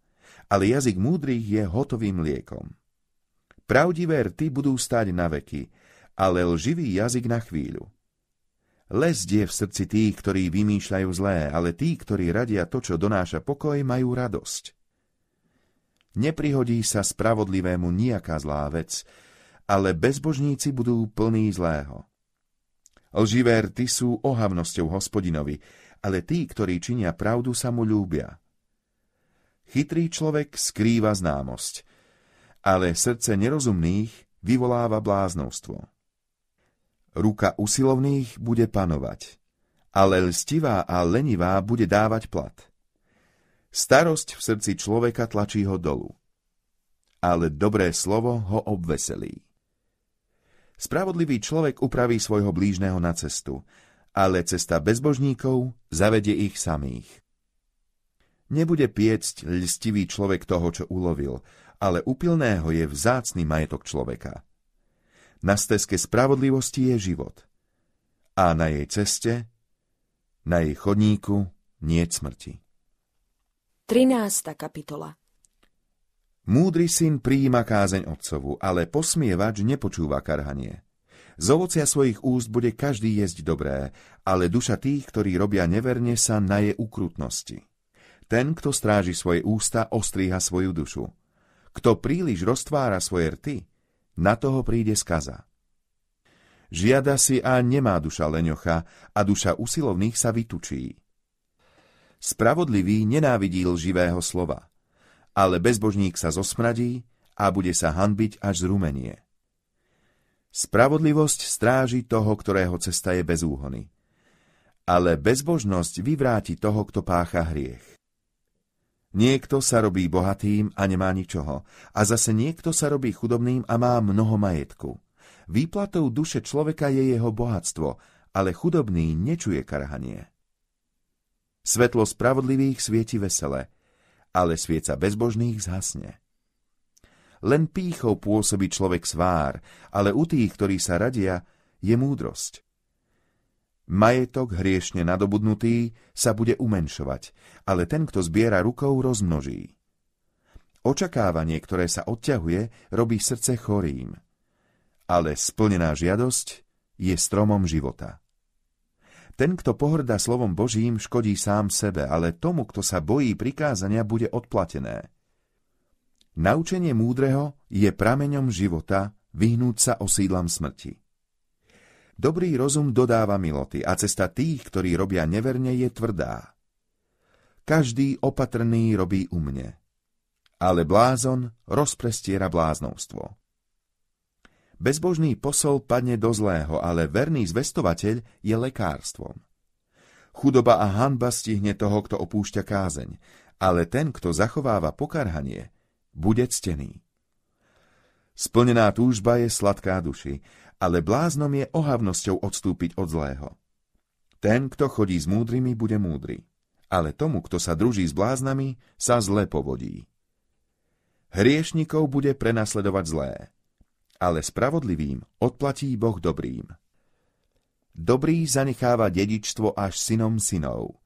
ale jazyk múdrych je hotovým liekom. Pravdivé rty budú stať na veky, ale lživý jazyk na chvíľu. Lesť je v srdci tých, ktorí vymýšľajú zlé, ale tí, ktorí radia to, čo donáša pokoj, majú radosť. Neprihodí sa spravodlivému nejaká zlá vec, ale bezbožníci budú plní zlého. Lživé rty sú ohavnosťou hospodinovi, ale tí, ktorí činia pravdu, sa mu ľúbia. Chytrý človek skrýva známosť, ale srdce nerozumných vyvoláva bláznostvo. Ruka usilovných bude panovať, ale lstivá a lenivá bude dávať plat. Starosť v srdci človeka tlačí ho dolu, ale dobré slovo ho obveselí. Spravodlivý človek upraví svojho blížneho na cestu, ale cesta bezbožníkov zavede ich samých. Nebude piecť lstivý človek toho, čo ulovil, ale upilného je vzácný majetok človeka. Na stezke spravodlivosti je život. A na jej ceste, na jej chodníku, nie smrti. 13. kapitola Múdry syn prijíma kázeň otcovu, ale posmievač nepočúva karhanie. Z ovocia svojich úst bude každý jesť dobré, ale duša tých, ktorí robia neverne, sa na je ukrutnosti. Ten, kto stráži svoje ústa, ostríha svoju dušu. Kto príliš roztvára svoje rty, na toho príde skaza. Žiada si a nemá duša leňocha a duša usilovných sa vytučí. Spravodlivý nenávidí lživého slova, ale bezbožník sa zosmradí a bude sa hanbiť až zrumenie. Spravodlivosť stráži toho, ktorého cesta je bez úhony, ale bezbožnosť vyvráti toho, kto pácha hriech. Niekto sa robí bohatým a nemá ničoho, a zase niekto sa robí chudobným a má mnoho majetku. Výplatou duše človeka je jeho bohatstvo, ale chudobný nečuje karhanie. Svetlo spravodlivých svieti vesele, ale svieca bezbožných zhasne. Len pýchou pôsobí človek svár, ale u tých, ktorí sa radia, je múdrosť. Majetok hriešne nadobudnutý sa bude umenšovať, ale ten, kto zbiera rukou, rozmnoží. Očakávanie, ktoré sa odťahuje, robí srdce chorým. Ale splnená žiadosť je stromom života. Ten, kto pohrdá slovom Božím, škodí sám sebe, ale tomu, kto sa bojí prikázania, bude odplatené. Naučenie múdreho je prameňom života vyhnúť sa osídlam smrti. Dobrý rozum dodáva miloty a cesta tých, ktorí robia neverne, je tvrdá. Každý opatrný robí umne, ale blázon rozprestiera bláznovstvo. Bezbožný posol padne do zlého, ale verný zvestovateľ je lekárstvom. Chudoba a hanba stihne toho, kto opúšťa kázeň, ale ten, kto zachováva pokarhanie, bude ctený. Splnená túžba je sladká duši ale bláznom je ohavnosťou odstúpiť od zlého. Ten, kto chodí s múdrymi, bude múdry, ale tomu, kto sa druží s bláznami, sa zle povodí. Hriešnikov bude prenasledovať zlé, ale spravodlivým odplatí Boh dobrým. Dobrý zanecháva dedičstvo až synom synov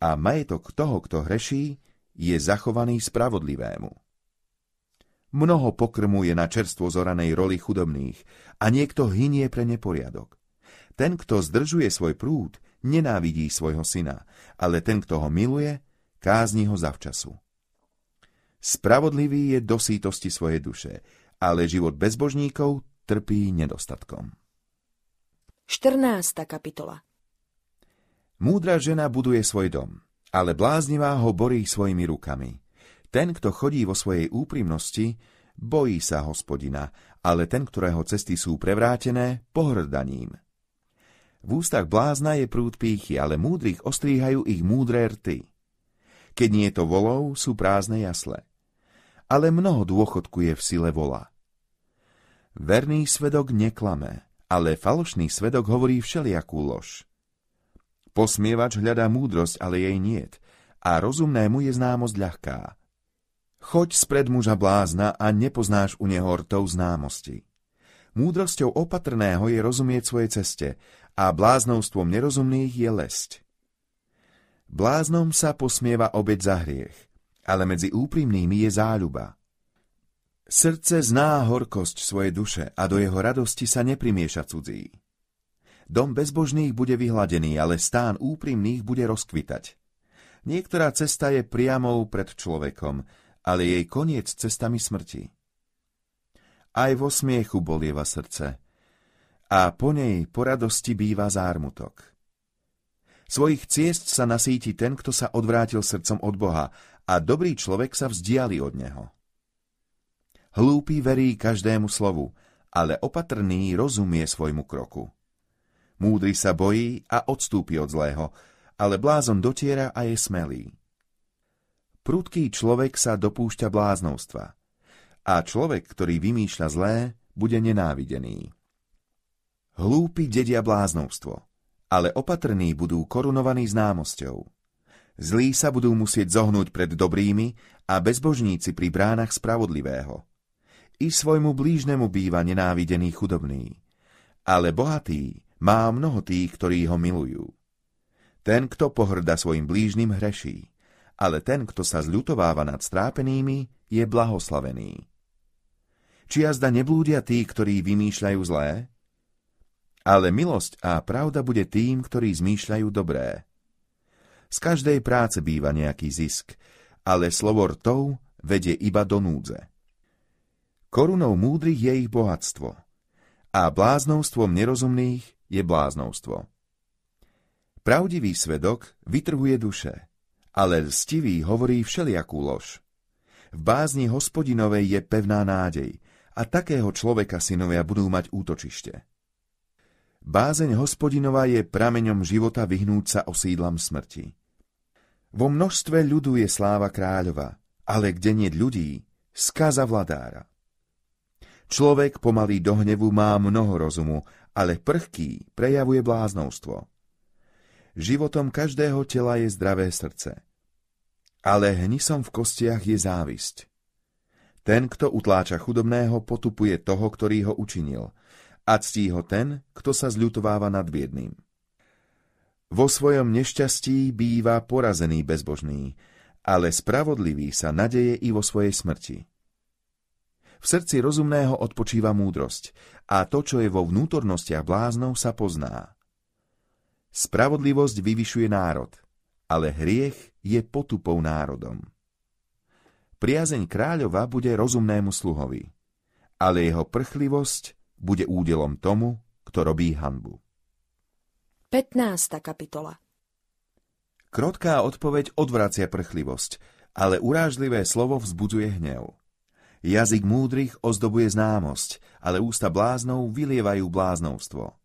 a majetok toho, kto hreší, je zachovaný spravodlivému. Mnoho pokrmu je na čerstvo zoranej roli chudobných a niekto hynie pre neporiadok. Ten, kto zdržuje svoj prúd, nenávidí svojho syna, ale ten, kto ho miluje, kázni ho zavčasu. Spravodlivý je do sítosti svojej duše, ale život bezbožníkov trpí nedostatkom. 14. kapitola Múdra žena buduje svoj dom, ale bláznivá ho borí svojimi rukami – ten, kto chodí vo svojej úprimnosti, bojí sa hospodina, ale ten, ktorého cesty sú prevrátené, pohrdaním. V ústach blázna je prúd pýchy, ale múdrych ostríhajú ich múdre rty. Keď nie je to volov, sú prázdne jasle. Ale mnoho dôchodku je v sile vola. Verný svedok neklame, ale falošný svedok hovorí všelijakú lož. Posmievač hľadá múdrosť, ale jej niet, a rozumnému je známosť ľahká – Choď spred muža blázna a nepoznáš u neho rtov známosti. Múdrosťou opatrného je rozumieť svoje ceste a bláznovstvom nerozumných je lesť. Bláznom sa posmieva obeď za hriech, ale medzi úprimnými je záľuba. Srdce zná horkosť svojej duše a do jeho radosti sa neprimieša cudzí. Dom bezbožných bude vyhladený, ale stán úprimných bude rozkvitať. Niektorá cesta je priamou pred človekom, ale jej koniec cestami smrti. Aj vo smiechu bolieva srdce a po nej po radosti býva zármutok. Svojich ciest sa nasíti ten, kto sa odvrátil srdcom od Boha a dobrý človek sa vzdiali od neho. Hlúpy verí každému slovu, ale opatrný rozumie svojmu kroku. Múdry sa bojí a odstúpi od zlého, ale blázon dotiera a je smelý prudký človek sa dopúšťa bláznostva a človek, ktorý vymýšľa zlé, bude nenávidený. Hlúpi dedia bláznostvo, ale opatrní budú korunovaní známosťou. Zlí sa budú musieť zohnúť pred dobrými a bezbožníci pri bránach spravodlivého. I svojmu blížnemu býva nenávidený chudobný, ale bohatý má mnoho tých, ktorí ho milujú. Ten, kto pohrda svojim blížnym, hreší ale ten, kto sa zľutováva nad strápenými, je blahoslavený. Či jazda neblúdia tí, ktorí vymýšľajú zlé? Ale milosť a pravda bude tým, ktorí zmýšľajú dobré. Z každej práce býva nejaký zisk, ale slovo rtov vedie iba do núdze. Korunou múdrych je ich bohatstvo a bláznovstvom nerozumných je bláznovstvo. Pravdivý svedok vytrhuje duše – ale lstivý hovorí všelijakú lož. V bázni hospodinovej je pevná nádej a takého človeka synovia budú mať útočište. Bázeň hospodinová je prameňom života vyhnúť sa osídlam smrti. Vo množstve ľudu je sláva kráľova, ale kde nie ľudí, skaza vladára. Človek pomalý do hnevu má mnoho rozumu, ale prchký prejavuje bláznostvo životom každého tela je zdravé srdce. Ale hnisom v kostiach je závisť. Ten, kto utláča chudobného, potupuje toho, ktorý ho učinil, a ctí ho ten, kto sa zľutováva nad biedným. Vo svojom nešťastí býva porazený bezbožný, ale spravodlivý sa nadeje i vo svojej smrti. V srdci rozumného odpočíva múdrosť a to, čo je vo vnútornostiach bláznov, sa pozná. Spravodlivosť vyvyšuje národ, ale hriech je potupou národom. Priazeň kráľova bude rozumnému sluhovi, ale jeho prchlivosť bude údelom tomu, kto robí hanbu. 15. kapitola Krotká odpoveď odvracia prchlivosť, ale urážlivé slovo vzbudzuje hnev. Jazyk múdrych ozdobuje známosť, ale ústa bláznov vylievajú bláznovstvo.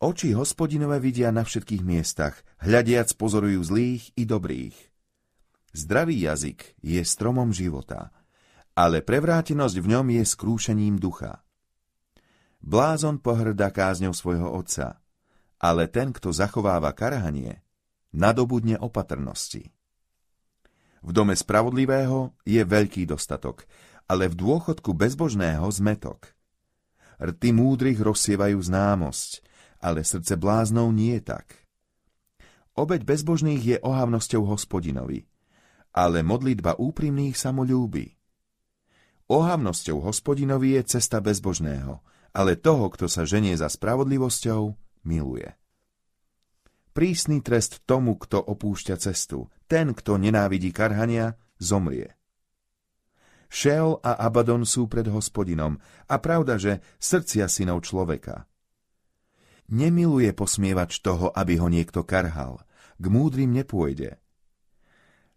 Oči hospodinové vidia na všetkých miestach, hľadiac pozorujú zlých i dobrých. Zdravý jazyk je stromom života, ale prevrátenosť v ňom je skrúšením ducha. Blázon pohrda kázňou svojho otca, ale ten, kto zachováva karhanie, nadobudne opatrnosti. V dome spravodlivého je veľký dostatok, ale v dôchodku bezbožného zmetok. Rty múdrych rozsievajú známosť – ale srdce bláznov nie je tak. Obeď bezbožných je ohavnosťou hospodinovi, ale modlitba úprimných ľúbi. Ohavnosťou hospodinovi je cesta bezbožného, ale toho, kto sa ženie za spravodlivosťou, miluje. Prísny trest tomu, kto opúšťa cestu, ten, kto nenávidí karhania, zomrie. Šeol a Abadon sú pred hospodinom a pravda, že srdcia synov človeka – Nemiluje posmievač toho, aby ho niekto karhal. K múdrym nepôjde.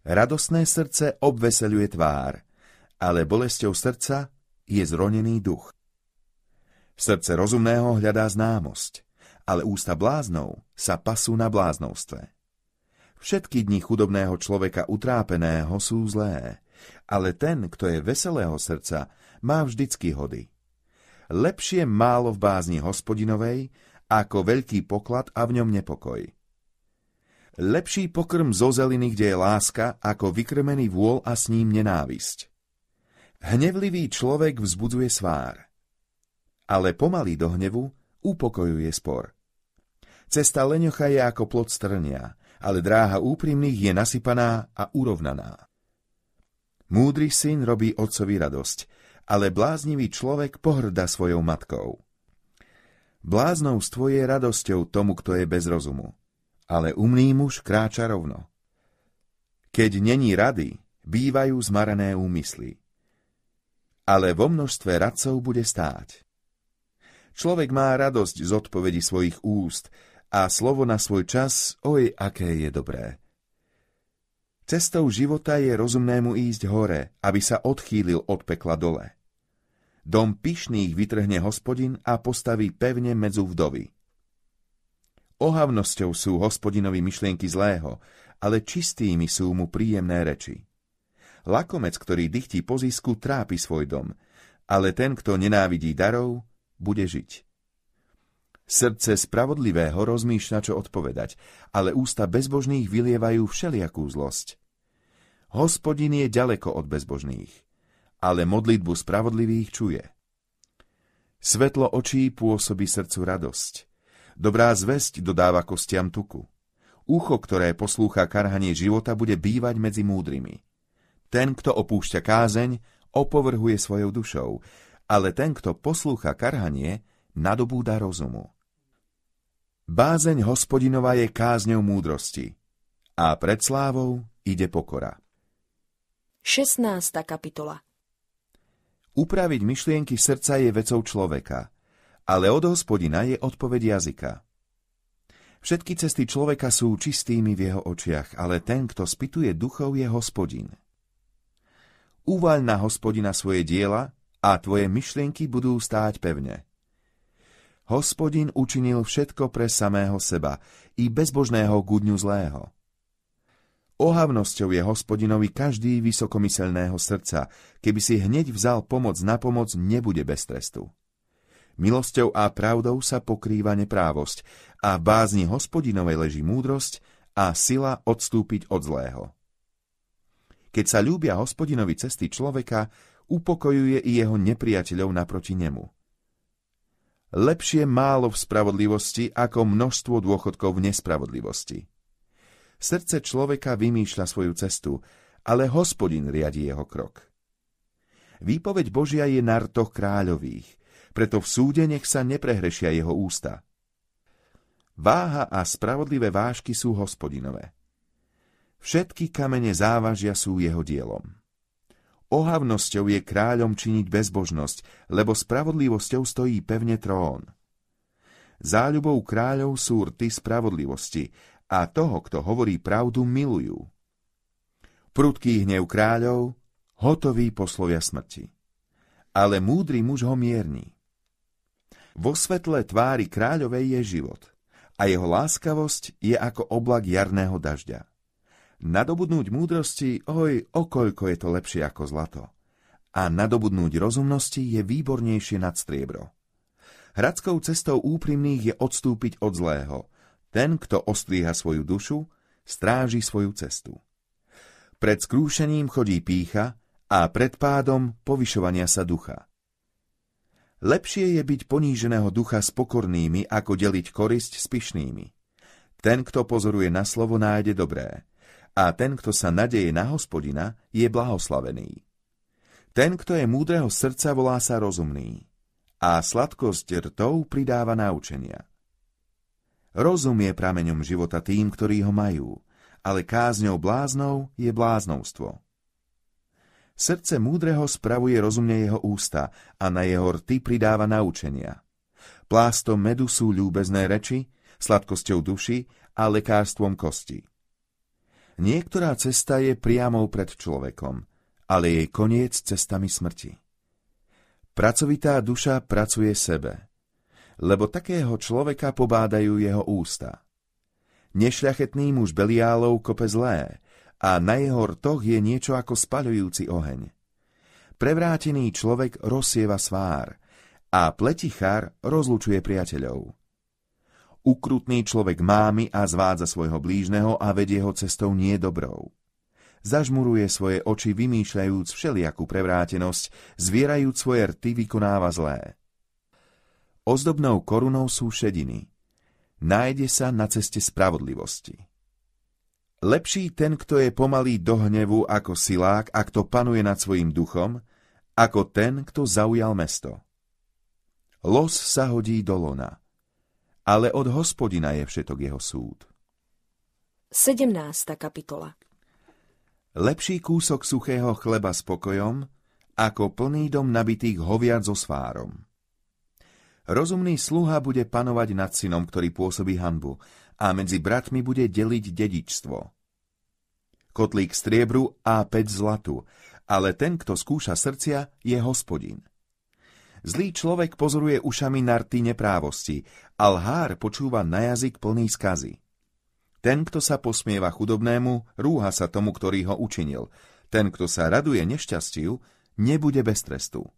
Radosné srdce obveseluje tvár, ale bolesťou srdca je zronený duch. Srdce rozumného hľadá známosť, ale ústa bláznou sa pasú na bláznovstve. Všetky dni chudobného človeka utrápeného sú zlé, ale ten, kto je veselého srdca, má vždycky hody. Lepšie málo v bázni hospodinovej, ako veľký poklad a v ňom nepokoj. Lepší pokrm zo zeliny, kde je láska, ako vykrmený vôľ a s ním nenávisť. Hnevlivý človek vzbudzuje svár, ale pomalý do hnevu upokojuje spor. Cesta leňocha je ako plod strnia, ale dráha úprimných je nasypaná a urovnaná. Múdry syn robí otcovi radosť, ale bláznivý človek pohrda svojou matkou. Bláznou s je radosťou tomu, kto je bez rozumu, ale umný muž kráča rovno. Keď není rady, bývajú zmarané úmysly. Ale vo množstve radcov bude stáť. Človek má radosť z odpovedi svojich úst a slovo na svoj čas, oj, aké je dobré. Cestou života je rozumnému ísť hore, aby sa odchýlil od pekla dole. Dom pyšných vytrhne hospodin a postaví pevne medzu vdovy. Ohavnosťou sú hospodinovi myšlienky zlého, ale čistými sú mu príjemné reči. Lakomec, ktorý dychtí po zisku, trápi svoj dom, ale ten, kto nenávidí darov, bude žiť. Srdce spravodlivého rozmýšľa, čo odpovedať, ale ústa bezbožných vylievajú všelijakú zlosť. Hospodin je ďaleko od bezbožných ale modlitbu spravodlivých čuje. Svetlo očí pôsobí srdcu radosť. Dobrá zväzť dodáva kostiam tuku. Ucho, ktoré poslúcha karhanie života, bude bývať medzi múdrymi. Ten, kto opúšťa kázeň, opovrhuje svojou dušou, ale ten, kto poslúcha karhanie, nadobúda rozumu. Bázeň hospodinova je kázňou múdrosti a pred slávou ide pokora. 16. kapitola Upraviť myšlienky srdca je vecou človeka, ale od hospodina je odpoveď jazyka. Všetky cesty človeka sú čistými v jeho očiach, ale ten, kto spituje duchov, je hospodin. Uvaľ na hospodina svoje diela a tvoje myšlienky budú stáť pevne. Hospodin učinil všetko pre samého seba, i bezbožného gudňu zlého. Ohavnosťou je hospodinovi každý vysokomyselného srdca, keby si hneď vzal pomoc na pomoc, nebude bez trestu. Milosťou a pravdou sa pokrýva neprávosť a bázni hospodinovej leží múdrosť a sila odstúpiť od zlého. Keď sa ľúbia hospodinovi cesty človeka, upokojuje i jeho nepriateľov naproti nemu. Lepšie málo v spravodlivosti ako množstvo dôchodkov v nespravodlivosti. Srdce človeka vymýšľa svoju cestu, ale hospodin riadi jeho krok. Výpoveď Božia je na rtoch kráľových, preto v súde nech sa neprehrešia jeho ústa. Váha a spravodlivé vážky sú hospodinové. Všetky kamene závažia sú jeho dielom. Ohavnosťou je kráľom činiť bezbožnosť, lebo spravodlivosťou stojí pevne trón. Záľubou kráľov sú rty spravodlivosti, a toho, kto hovorí pravdu, milujú. Prudký hnev kráľov, hotový poslovia smrti. Ale múdry muž ho mierní. Vo svetle tvári kráľovej je život a jeho láskavosť je ako oblak jarného dažďa. Nadobudnúť múdrosti, oj, okoľko je to lepšie ako zlato. A nadobudnúť rozumnosti je výbornejšie nad striebro. Hradskou cestou úprimných je odstúpiť od zlého – ten, kto ostvíha svoju dušu, stráži svoju cestu. Pred skrúšením chodí pícha a pred pádom povyšovania sa ducha. Lepšie je byť poníženého ducha s pokornými, ako deliť korisť s pyšnými. Ten, kto pozoruje na slovo, nájde dobré, a ten, kto sa nadeje na hospodina, je blahoslavený. Ten, kto je múdreho srdca, volá sa rozumný, a sladkosť rtov pridáva naučenia. Rozum je prameňom života tým, ktorí ho majú, ale kázňou bláznou je bláznovstvo. Srdce múdreho spravuje rozumne jeho ústa a na jeho rty pridáva naučenia. Plástom medu sú ľúbezné reči, sladkosťou duši a lekárstvom kosti. Niektorá cesta je priamou pred človekom, ale jej koniec cestami smrti. Pracovitá duša pracuje sebe – lebo takého človeka pobádajú jeho ústa. Nešľachetný muž Beliálov kope zlé a na jeho rtoch je niečo ako spaľujúci oheň. Prevrátený človek rozsieva svár a pletichár rozlučuje priateľov. Ukrutný človek mámi a zvádza svojho blížneho a vedie ho cestou niedobrou. Zažmuruje svoje oči vymýšľajúc všelijakú prevrátenosť, zvierajúc svoje rty vykonáva zlé Ozdobnou korunou sú šediny. Nájde sa na ceste spravodlivosti. Lepší ten, kto je pomalý do hnevu ako silák a kto panuje nad svojim duchom, ako ten, kto zaujal mesto. Los sa hodí do lona, ale od hospodina je všetok jeho súd. 17. kapitola Lepší kúsok suchého chleba s pokojom, ako plný dom nabitých hoviac so svárom. Rozumný sluha bude panovať nad synom, ktorý pôsobí hanbu, a medzi bratmi bude deliť dedičstvo. Kotlík striebru a päť zlatu, ale ten, kto skúša srdcia, je hospodin. Zlý človek pozoruje ušami narty neprávosti, a lhár počúva na jazyk plný skazy. Ten, kto sa posmieva chudobnému, rúha sa tomu, ktorý ho učinil. Ten, kto sa raduje nešťastiu, nebude bez trestu.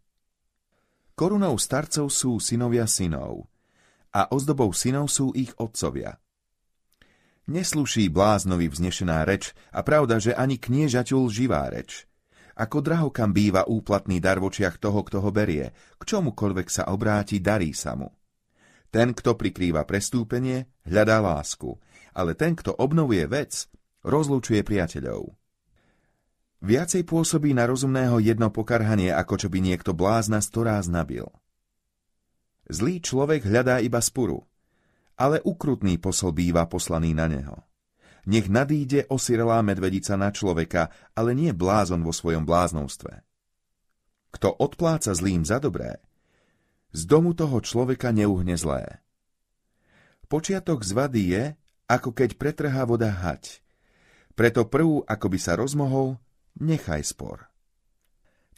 Korunou starcov sú synovia synov a ozdobou synov sú ich otcovia. Nesluší bláznovi vznešená reč a pravda, že ani kniežaťul živá reč. Ako drahokam býva úplatný dar vočiach toho, kto ho berie, k čomukoľvek sa obráti, darí sa mu. Ten, kto prikrýva prestúpenie, hľadá lásku, ale ten, kto obnovuje vec, rozlučuje priateľov. Viacej pôsobí na rozumného jedno pokarhanie, ako čo by niekto blázna storáz nabil. Zlý človek hľadá iba spuru, ale ukrutný posol býva poslaný na neho. Nech nadíde osirelá medvedica na človeka, ale nie blázon vo svojom bláznovstve. Kto odpláca zlým za dobré, z domu toho človeka neuhne zlé. Počiatok z vady je, ako keď pretrhá voda hať. Preto prvú, ako by sa rozmohol, nechaj spor.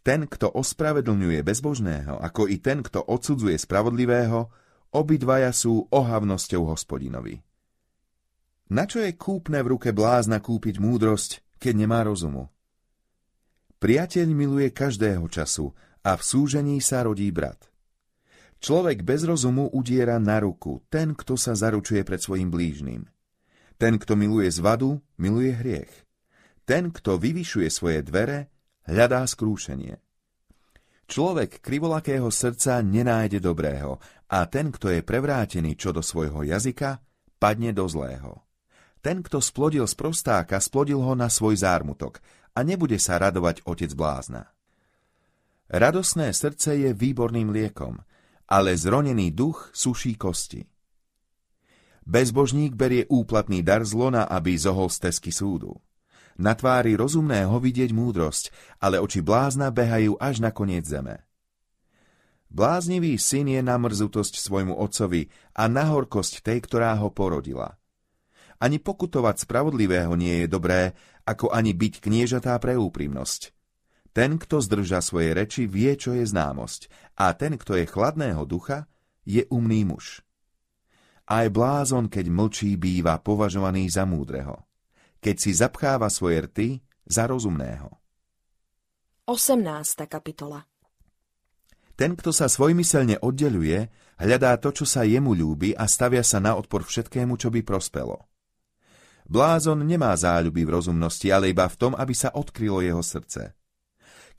Ten, kto ospravedlňuje bezbožného, ako i ten, kto odsudzuje spravodlivého, obidvaja sú ohavnosťou hospodinovi. Na čo je kúpne v ruke blázna kúpiť múdrosť, keď nemá rozumu? Priateľ miluje každého času a v súžení sa rodí brat. Človek bez rozumu udiera na ruku ten, kto sa zaručuje pred svojim blížnym. Ten, kto miluje zvadu, miluje hriech. Ten, kto vyvyšuje svoje dvere, hľadá skrúšenie. Človek krivolakého srdca nenájde dobrého a ten, kto je prevrátený čo do svojho jazyka, padne do zlého. Ten, kto splodil z prostáka, splodil ho na svoj zármutok a nebude sa radovať otec blázna. Radosné srdce je výborným liekom, ale zronený duch suší kosti. Bezbožník berie úplatný dar zlona, aby zohol stezky súdu. Na tvári rozumného vidieť múdrosť, ale oči blázna behajú až na koniec zeme. Bláznivý syn je na mrzutosť svojmu otcovi a na horkosť tej, ktorá ho porodila. Ani pokutovať spravodlivého nie je dobré, ako ani byť kniežatá pre úprimnosť. Ten, kto zdrža svoje reči, vie, čo je známosť, a ten, kto je chladného ducha, je umný muž. Aj blázon, keď mlčí, býva považovaný za múdreho keď si zapcháva svoje rty za rozumného. 18. kapitola Ten, kto sa svojmyselne oddeluje, hľadá to, čo sa jemu ľúbi a stavia sa na odpor všetkému, čo by prospelo. Blázon nemá záľuby v rozumnosti, ale iba v tom, aby sa odkrylo jeho srdce.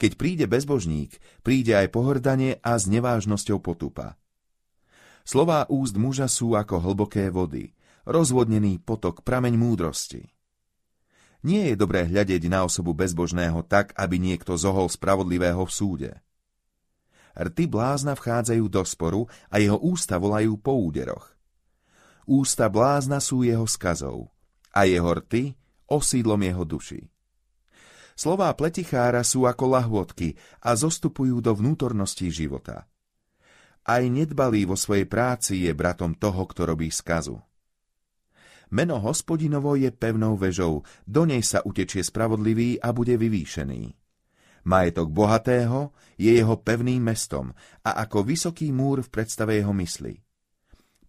Keď príde bezbožník, príde aj pohrdanie a s nevážnosťou potupa. Slová úst muža sú ako hlboké vody, rozvodnený potok, prameň múdrosti. Nie je dobré hľadeť na osobu bezbožného tak, aby niekto zohol spravodlivého v súde. Rty blázna vchádzajú do sporu a jeho ústa volajú po úderoch. Ústa blázna sú jeho skazov a jeho rty osídlom jeho duši. Slová pletichára sú ako lahôdky a zostupujú do vnútorností života. Aj nedbalý vo svojej práci je bratom toho, kto robí skazu. Meno hospodinovo je pevnou vežou, do nej sa utečie spravodlivý a bude vyvýšený. Majetok bohatého je jeho pevným mestom a ako vysoký múr v predstave jeho mysli.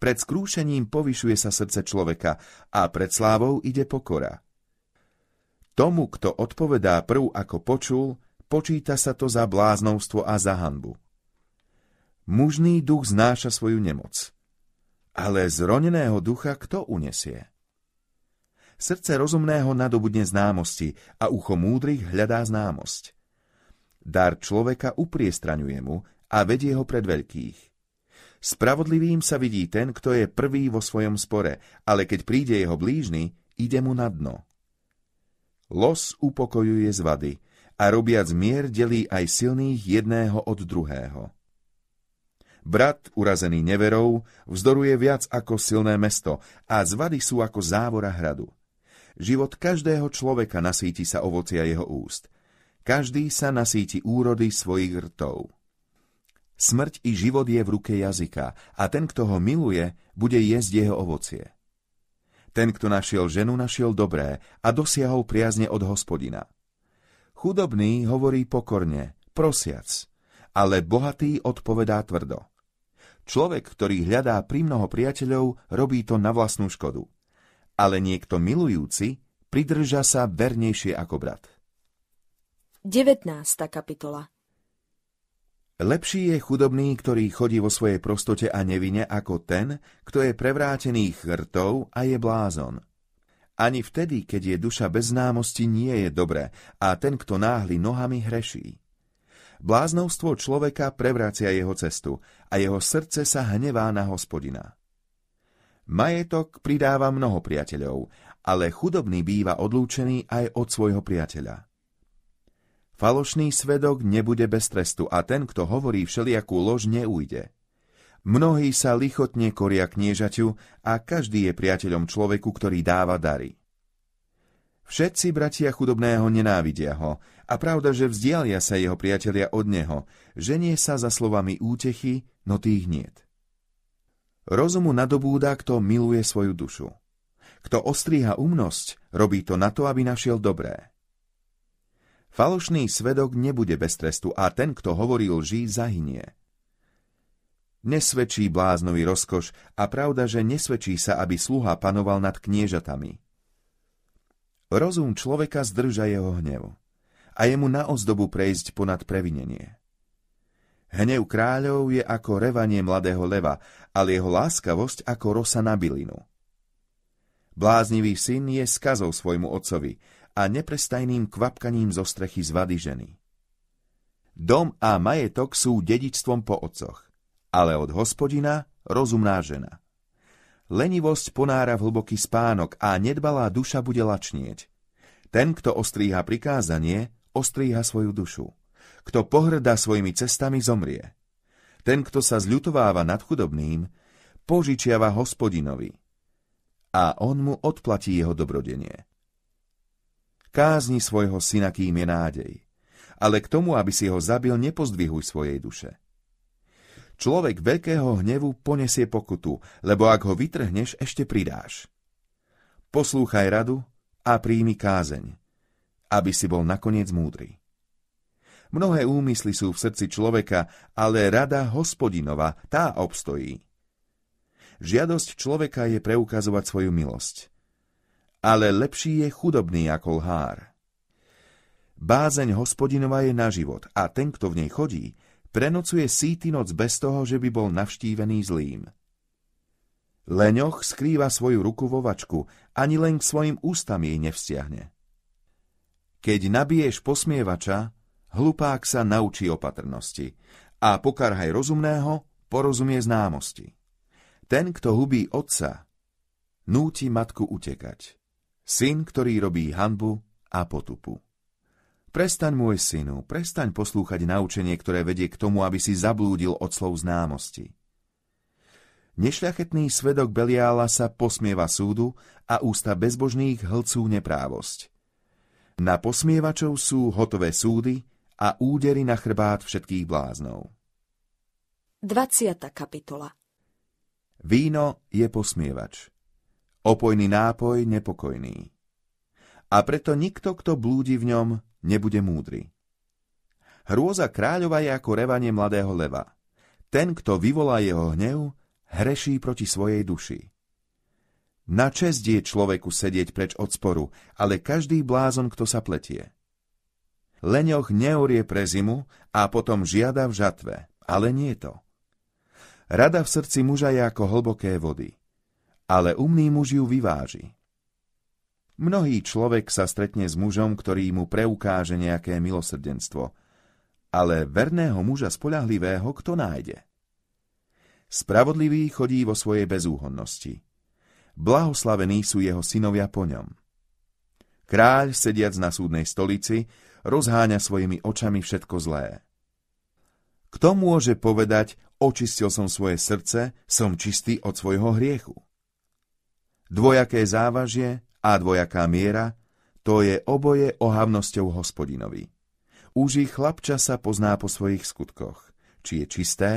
Pred skrúšením povyšuje sa srdce človeka a pred slávou ide pokora. Tomu, kto odpovedá prv ako počul, počíta sa to za bláznovstvo a za hanbu. Mužný duch znáša svoju nemoc ale zroneného ducha kto unesie? Srdce rozumného nadobudne známosti a ucho múdrych hľadá známosť. Dar človeka upriestraňuje mu a vedie ho pred veľkých. Spravodlivým sa vidí ten, kto je prvý vo svojom spore, ale keď príde jeho blížny, ide mu na dno. Los upokojuje zvady a robiac mier delí aj silných jedného od druhého. Brat, urazený neverou, vzdoruje viac ako silné mesto a zvady sú ako závora hradu. Život každého človeka nasíti sa ovocia jeho úst. Každý sa nasíti úrody svojich rtov. Smrť i život je v ruke jazyka a ten, kto ho miluje, bude jesť jeho ovocie. Ten, kto našiel ženu, našiel dobré a dosiahol priazne od hospodina. Chudobný hovorí pokorne, prosiac, ale bohatý odpovedá tvrdo. Človek, ktorý hľadá primnoho priateľov, robí to na vlastnú škodu. Ale niekto milujúci pridrža sa vernejšie ako brat. 19. kapitola Lepší je chudobný, ktorý chodí vo svojej prostote a nevine, ako ten, kto je prevrátený chrtov a je blázon. Ani vtedy, keď je duša bez známosti, nie je dobré a ten, kto náhli nohami, hreší. Bláznovstvo človeka prevrácia jeho cestu a jeho srdce sa hnevá na hospodina. Majetok pridáva mnoho priateľov, ale chudobný býva odlúčený aj od svojho priateľa. Falošný svedok nebude bez trestu a ten, kto hovorí všelijakú lož, neújde. Mnohí sa lichotne koria kniežaťu a každý je priateľom človeku, ktorý dáva dary. Všetci bratia chudobného nenávidia ho a pravda, že vzdialia sa jeho priatelia od neho, ženie sa za slovami útechy, no tých niet. Rozumu nadobúda, kto miluje svoju dušu. Kto ostríha umnosť, robí to na to, aby našiel dobré. Falošný svedok nebude bez trestu a ten, kto hovorí lží, zahynie. Nesvedčí bláznový rozkoš a pravda, že nesvedčí sa, aby sluha panoval nad kniežatami. Rozum človeka zdrža jeho hnev a je mu na ozdobu prejsť ponad previnenie. Hnev kráľov je ako revanie mladého leva, ale jeho láskavosť ako rosa na bylinu. Bláznivý syn je skazou svojmu otcovi a neprestajným kvapkaním zo strechy z vady ženy. Dom a majetok sú dedičstvom po otcoch, ale od hospodina rozumná žena. Lenivosť ponára v hlboký spánok a nedbalá duša bude lačnieť. Ten, kto ostríha prikázanie, ostríha svoju dušu. Kto pohrdá svojimi cestami, zomrie. Ten, kto sa zľutováva nad chudobným, požičiava hospodinovi a on mu odplatí jeho dobrodenie. Kázni svojho syna, kým je nádej, ale k tomu, aby si ho zabil, nepozdvihuj svojej duše. Človek veľkého hnevu ponesie pokutu, lebo ak ho vytrhneš, ešte pridáš. Poslúchaj radu a príjmi kázeň aby si bol nakoniec múdry. Mnohé úmysly sú v srdci človeka, ale rada hospodinova, tá obstojí. Žiadosť človeka je preukazovať svoju milosť. Ale lepší je chudobný ako lhár. Bázeň hospodinova je na život a ten, kto v nej chodí, prenocuje síty noc bez toho, že by bol navštívený zlým. Leňoch skrýva svoju ruku vo vačku, ani len k svojim ústam jej nevzťahne. Keď nabiješ posmievača, hlupák sa naučí opatrnosti a pokarhaj rozumného, porozumie známosti. Ten, kto hubí otca, núti matku utekať. Syn, ktorý robí hanbu a potupu. Prestaň, môj synu, prestaň poslúchať naučenie, ktoré vedie k tomu, aby si zablúdil od slov známosti. Nešľachetný svedok Beliála sa posmieva súdu a ústa bezbožných hlcú neprávosť. Na posmievačov sú hotové súdy a údery na chrbát všetkých bláznov. 20. kapitola Víno je posmievač. Opojný nápoj nepokojný. A preto nikto, kto blúdi v ňom, nebude múdry. Hrôza kráľova je ako revanie mladého leva. Ten, kto vyvolá jeho hnev, hreší proti svojej duši. Na čest je človeku sedieť preč od sporu, ale každý blázon, kto sa pletie. Leňoch neorie pre zimu a potom žiada v žatve, ale nie to. Rada v srdci muža je ako hlboké vody, ale umný muž ju vyváži. Mnohý človek sa stretne s mužom, ktorý mu preukáže nejaké milosrdenstvo, ale verného muža spoľahlivého kto nájde? Spravodlivý chodí vo svojej bezúhonnosti blahoslavení sú jeho synovia po ňom. Kráľ, sediac na súdnej stolici, rozháňa svojimi očami všetko zlé. Kto môže povedať, očistil som svoje srdce, som čistý od svojho hriechu? Dvojaké závažie a dvojaká miera, to je oboje ohavnosťou hospodinovi. Už ich chlapča sa pozná po svojich skutkoch, či je čisté,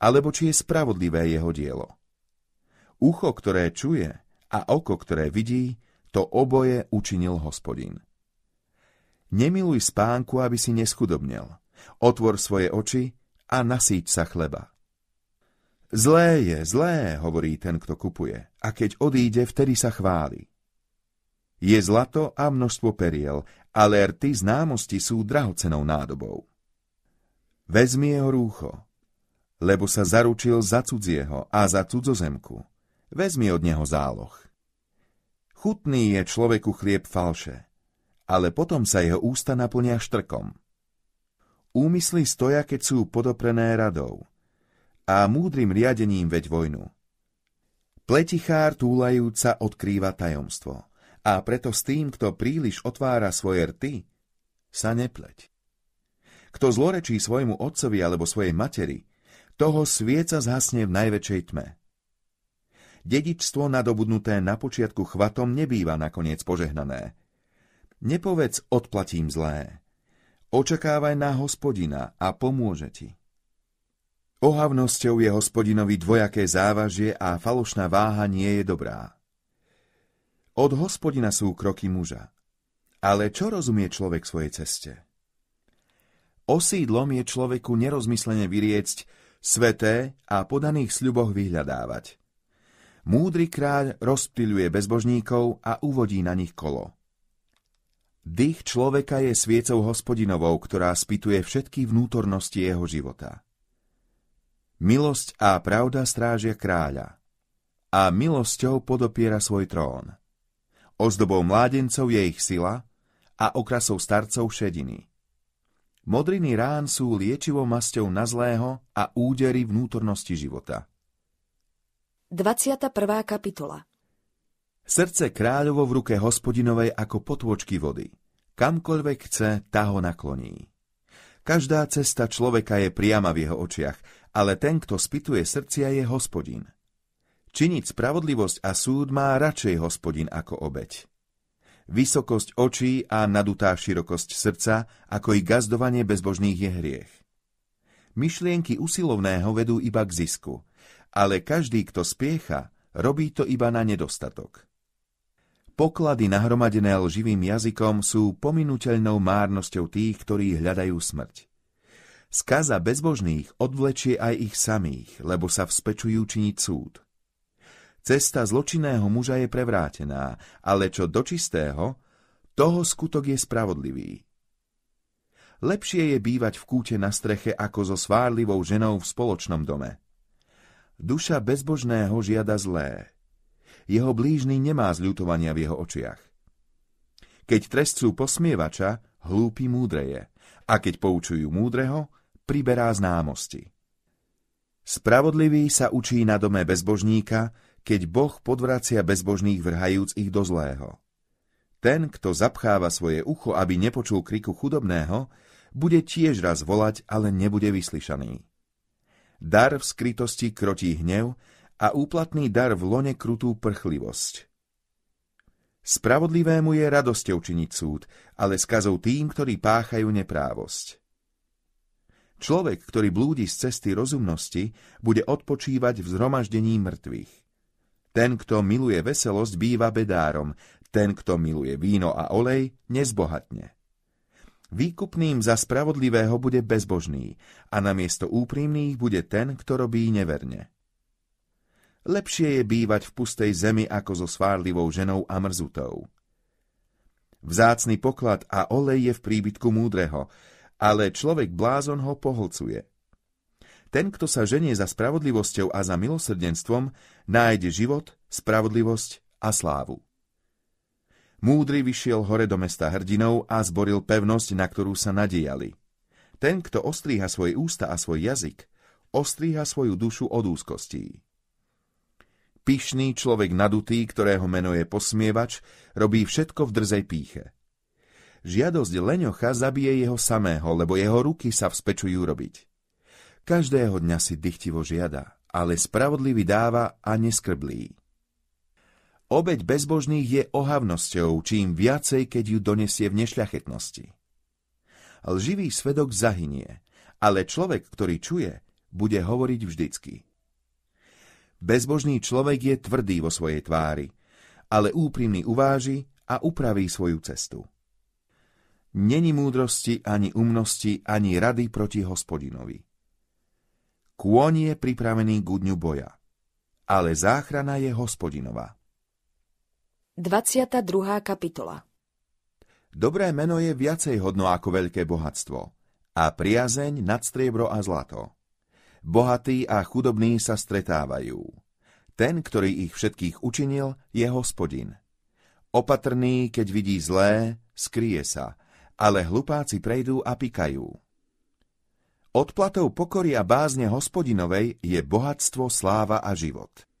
alebo či je spravodlivé jeho dielo. Ucho, ktoré čuje a oko, ktoré vidí, to oboje učinil hospodin. Nemiluj spánku, aby si neschudobnel. Otvor svoje oči a nasíť sa chleba. Zlé je, zlé, hovorí ten, kto kupuje, a keď odíde, vtedy sa chváli. Je zlato a množstvo periel, ale rty známosti sú drahocenou nádobou. Vezmi jeho rúcho, lebo sa zaručil za cudzieho a za cudzozemku vezmi od neho záloh. Chutný je človeku chlieb falše, ale potom sa jeho ústa naplnia štrkom. Úmysly stoja, keď sú podoprené radou a múdrym riadením veď vojnu. Pletichár túlajúca odkrýva tajomstvo a preto s tým, kto príliš otvára svoje rty, sa nepleť. Kto zlorečí svojmu otcovi alebo svojej materi, toho svieca zhasne v najväčšej tme dedičstvo nadobudnuté na počiatku chvatom nebýva nakoniec požehnané. Nepovedz odplatím zlé. Očakávaj na hospodina a pomôže ti. Ohavnosťou je hospodinovi dvojaké závažie a falošná váha nie je dobrá. Od hospodina sú kroky muža. Ale čo rozumie človek svojej ceste? Osídlom je človeku nerozmyslene vyriecť, sveté a podaných sľuboch vyhľadávať. Múdry kráľ rozptýľuje bezbožníkov a uvodí na nich kolo. Dých človeka je sviecou hospodinovou, ktorá spituje všetky vnútornosti jeho života. Milosť a pravda strážia kráľa a milosťou podopiera svoj trón. Ozdobou mládencov je ich sila a okrasou starcov šediny. Modriny rán sú liečivou masťou na zlého a údery vnútornosti života. 21. kapitola Srdce kráľovo v ruke hospodinovej ako potôčky vody. Kamkoľvek chce, tá ho nakloní. Každá cesta človeka je priama v jeho očiach, ale ten, kto spituje srdcia, je hospodin. Činiť spravodlivosť a súd má radšej hospodin ako obeď. Vysokosť očí a nadutá širokosť srdca, ako i gazdovanie bezbožných je hriech. Myšlienky usilovného vedú iba k zisku – ale každý, kto spiecha, robí to iba na nedostatok. Poklady nahromadené lživým jazykom sú pominuteľnou márnosťou tých, ktorí hľadajú smrť. Skaza bezbožných odvlečie aj ich samých, lebo sa vzpečujú činiť súd. Cesta zločinného muža je prevrátená, ale čo do čistého, toho skutok je spravodlivý. Lepšie je bývať v kúte na streche ako so svárlivou ženou v spoločnom dome. Duša bezbožného žiada zlé. Jeho blížny nemá zľutovania v jeho očiach. Keď trestcú posmievača, múdre múdreje, a keď poučujú múdreho, priberá známosti. Spravodlivý sa učí na dome bezbožníka, keď Boh podvracia bezbožných vrhajúc ich do zlého. Ten, kto zapcháva svoje ucho, aby nepočul kriku chudobného, bude tiež raz volať, ale nebude vyslyšaný. Dar v skrytosti krotí hnev a úplatný dar v lone krutú prchlivosť. Spravodlivému je radosťou činiť súd, ale skazou tým, ktorí páchajú neprávosť. Človek, ktorý blúdi z cesty rozumnosti, bude odpočívať v zhromaždení mŕtvych. Ten, kto miluje veselosť, býva bedárom, ten, kto miluje víno a olej, nezbohatne. Výkupným za spravodlivého bude bezbožný a namiesto úprimných bude ten, kto robí neverne. Lepšie je bývať v pustej zemi ako so svárlivou ženou a mrzutou. Vzácný poklad a olej je v príbytku múdreho, ale človek blázon ho pohlcuje. Ten, kto sa ženie za spravodlivosťou a za milosrdenstvom, nájde život, spravodlivosť a slávu. Múdry vyšiel hore do mesta hrdinov a zboril pevnosť, na ktorú sa nadejali. Ten, kto ostríha svoje ústa a svoj jazyk, ostríha svoju dušu od úzkostí. Pyšný človek nadutý, ktorého meno je posmievač, robí všetko v drzej píche. Žiadosť leňocha zabije jeho samého, lebo jeho ruky sa vzpečujú robiť. Každého dňa si dychtivo žiada, ale spravodlivý dáva a neskrblí. Obeď bezbožných je ohavnosťou, čím viacej, keď ju donesie v nešľachetnosti. Lživý svedok zahynie, ale človek, ktorý čuje, bude hovoriť vždycky. Bezbožný človek je tvrdý vo svojej tvári, ale úprimný uváži a upraví svoju cestu. Není múdrosti ani umnosti, ani rady proti hospodinovi. Kôň je pripravený k dňu boja, ale záchrana je hospodinová. 22. kapitola Dobré meno je viacej hodno ako veľké bohatstvo a priazeň nad striebro a zlato. Bohatí a chudobní sa stretávajú. Ten, ktorý ich všetkých učinil, je hospodin. Opatrný, keď vidí zlé, skrie sa, ale hlupáci prejdú a pikajú. Odplatou pokory a bázne hospodinovej je bohatstvo, sláva a život –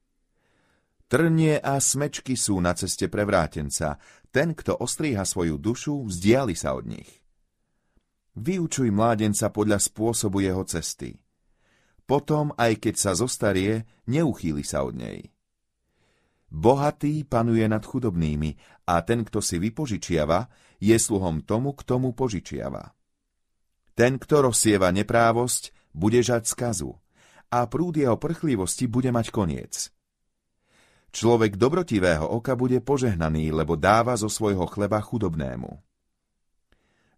Trnie a smečky sú na ceste prevrátenca. Ten, kto ostríha svoju dušu, vzdiali sa od nich. Vyučuj mládenca podľa spôsobu jeho cesty. Potom, aj keď sa zostarie, neuchýli sa od nej. Bohatý panuje nad chudobnými a ten, kto si vypožičiava, je sluhom tomu, k tomu požičiava. Ten, kto rozsieva neprávosť, bude žať skazu a prúd jeho prchlivosti bude mať koniec. Človek dobrotivého oka bude požehnaný, lebo dáva zo svojho chleba chudobnému.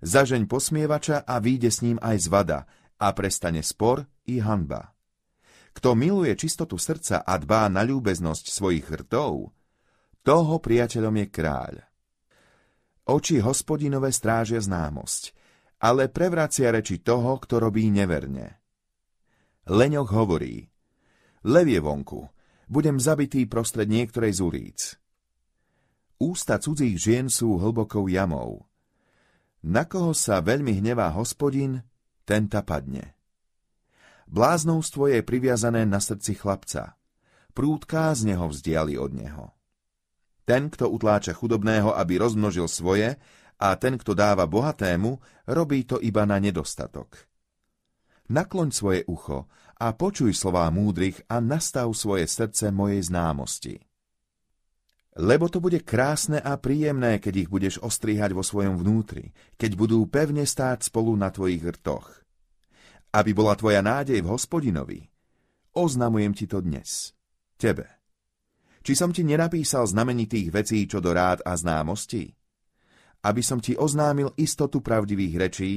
Zažeň posmievača a výjde s ním aj zvada a prestane spor i hanba. Kto miluje čistotu srdca a dbá na ľúbeznosť svojich hrtov, toho priateľom je kráľ. Oči hospodinové strážia známosť, ale prevracia reči toho, kto robí neverne. Leňok hovorí, lev je vonku, budem zabitý prostred niektorej z uríc. Ústa cudzích žien sú hlbokou jamou. Na koho sa veľmi hnevá hospodin, ten padne. Bláznovstvo je priviazané na srdci chlapca. Prúdká z neho vzdiali od neho. Ten, kto utláča chudobného, aby rozmnožil svoje, a ten, kto dáva bohatému, robí to iba na nedostatok. Nakloň svoje ucho, a počuj slová múdrych a nastav svoje srdce mojej známosti. Lebo to bude krásne a príjemné, keď ich budeš ostrihať vo svojom vnútri, keď budú pevne stáť spolu na tvojich rtoch. Aby bola tvoja nádej v hospodinovi, oznamujem ti to dnes, tebe. Či som ti nenapísal znamenitých vecí, čo do rád a známostí? Aby som ti oznámil istotu pravdivých rečí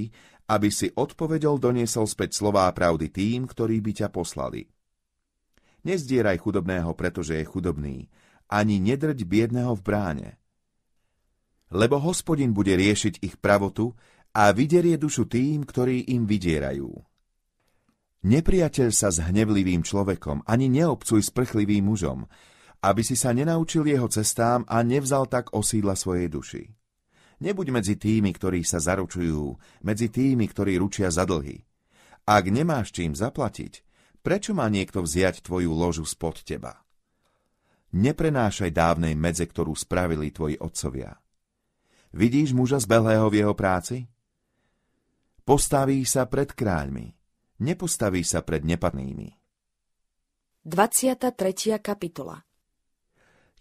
aby si odpovedol doniesol späť slová pravdy tým, ktorí by ťa poslali. Nezdieraj chudobného, pretože je chudobný, ani nedrť biedného v bráne. Lebo hospodin bude riešiť ich pravotu a vyderie dušu tým, ktorí im vydierajú. Nepriateľ sa s hnevlivým človekom, ani neobcuj s prchlivým mužom, aby si sa nenaučil jeho cestám a nevzal tak osídla svojej duši. Nebuď medzi tými, ktorí sa zaručujú, medzi tými, ktorí ručia za dlhy. Ak nemáš čím zaplatiť, prečo má niekto vziať tvoju ložu spod teba? Neprenášaj dávnej medze, ktorú spravili tvoji otcovia. Vidíš muža z Belého v jeho práci? Postaví sa pred kráľmi, nepostaví sa pred nepadnými. 23. kapitola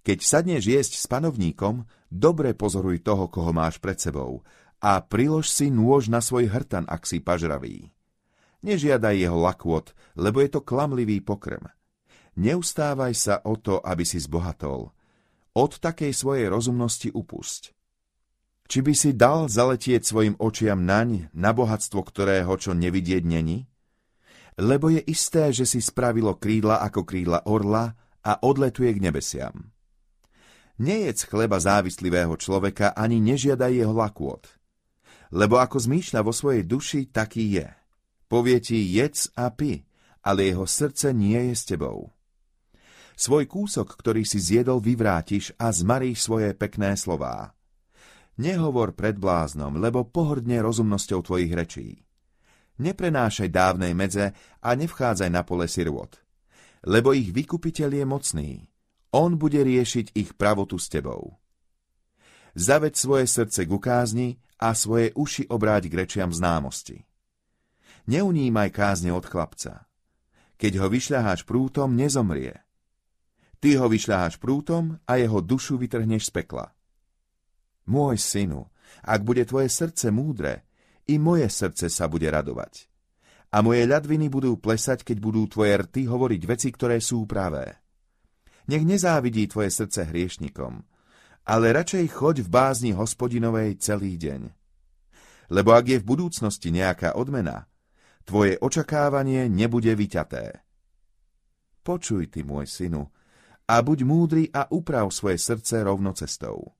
Keď sadneš jesť s panovníkom, Dobre pozoruj toho, koho máš pred sebou a prilož si nôž na svoj hrtan, ak si pažravý. Nežiadaj jeho lakôt, lebo je to klamlivý pokrm. Neustávaj sa o to, aby si zbohatol. Od takej svojej rozumnosti upusť. Či by si dal zaletieť svojim očiam naň, na bohatstvo ktorého, čo nevidieť není? Lebo je isté, že si spravilo krídla ako krídla orla a odletuje k nebesiam. Nejedz chleba závislivého človeka ani nežiadaj jeho lakôt. Lebo ako zmýšľa vo svojej duši, taký je. Povie ti jedz a pi, ale jeho srdce nie je s tebou. Svoj kúsok, ktorý si zjedol, vyvrátiš a zmaríš svoje pekné slová. Nehovor pred bláznom, lebo pohrdne rozumnosťou tvojich rečí. Neprenášaj dávnej medze a nevchádzaj na pole sirvot, lebo ich vykupiteľ je mocný on bude riešiť ich pravotu s tebou. Zaveď svoje srdce k ukázni a svoje uši obráť k rečiam známosti. Neunímaj kázne od chlapca. Keď ho vyšľaháš prútom, nezomrie. Ty ho vyšľaháš prútom a jeho dušu vytrhneš z pekla. Môj synu, ak bude tvoje srdce múdre, i moje srdce sa bude radovať. A moje ľadviny budú plesať, keď budú tvoje rty hovoriť veci, ktoré sú pravé. Nech nezávidí tvoje srdce hriešnikom, ale radšej choď v bázni hospodinovej celý deň. Lebo ak je v budúcnosti nejaká odmena, tvoje očakávanie nebude vyťaté. Počuj ty, môj synu, a buď múdry a uprav svoje srdce rovno cestou.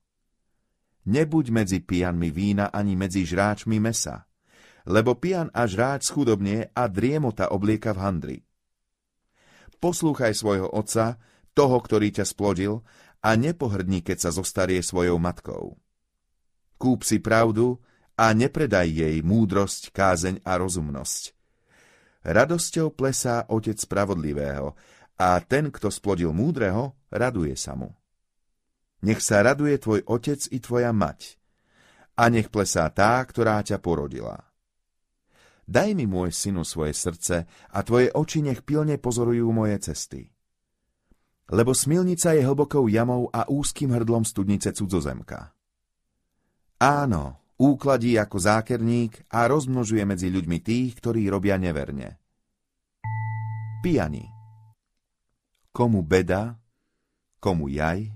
Nebuď medzi pijanmi vína ani medzi žráčmi mesa, lebo pijan a žráč schudobne a driemota oblieka v handri. Poslúchaj svojho otca toho, ktorý ťa splodil, a nepohrdni, keď sa zostarie svojou matkou. Kúp si pravdu a nepredaj jej múdrosť, kázeň a rozumnosť. Radosťou plesá otec spravodlivého a ten, kto splodil múdreho, raduje sa mu. Nech sa raduje tvoj otec i tvoja mať a nech plesá tá, ktorá ťa porodila. Daj mi, môj synu, svoje srdce a tvoje oči nech pilne pozorujú moje cesty lebo smilnica je hlbokou jamou a úzkým hrdlom studnice cudzozemka. Áno, úkladí ako zákerník a rozmnožuje medzi ľuďmi tých, ktorí robia neverne. Pijani Komu beda, komu jaj,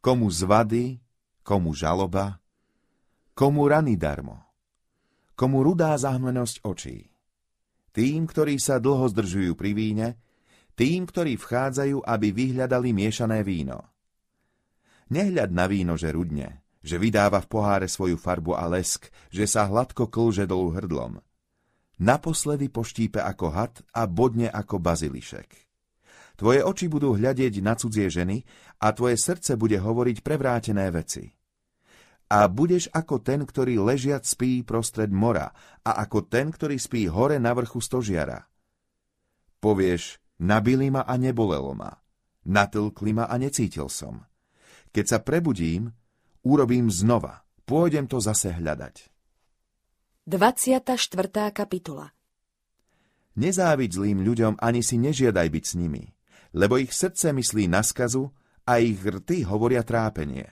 komu zvady, komu žaloba, komu rany darmo, komu rudá zahmlenosť očí. Tým, ktorí sa dlho zdržujú pri víne, tým, ktorí vchádzajú, aby vyhľadali miešané víno. Nehľad na víno, že rudne, že vydáva v poháre svoju farbu a lesk, že sa hladko klže dolu hrdlom. Naposledy poštípe ako had a bodne ako bazilišek. Tvoje oči budú hľadieť na cudzie ženy a tvoje srdce bude hovoriť prevrátené veci. A budeš ako ten, ktorý ležiac spí prostred mora a ako ten, ktorý spí hore na vrchu stožiara. Povieš, Nabili ma a nebolelo ma. Natlkli ma a necítil som. Keď sa prebudím, urobím znova. Pôjdem to zase hľadať. 24. kapitola Nezáviť zlým ľuďom ani si nežiadaj byť s nimi, lebo ich srdce myslí na skazu a ich rty hovoria trápenie.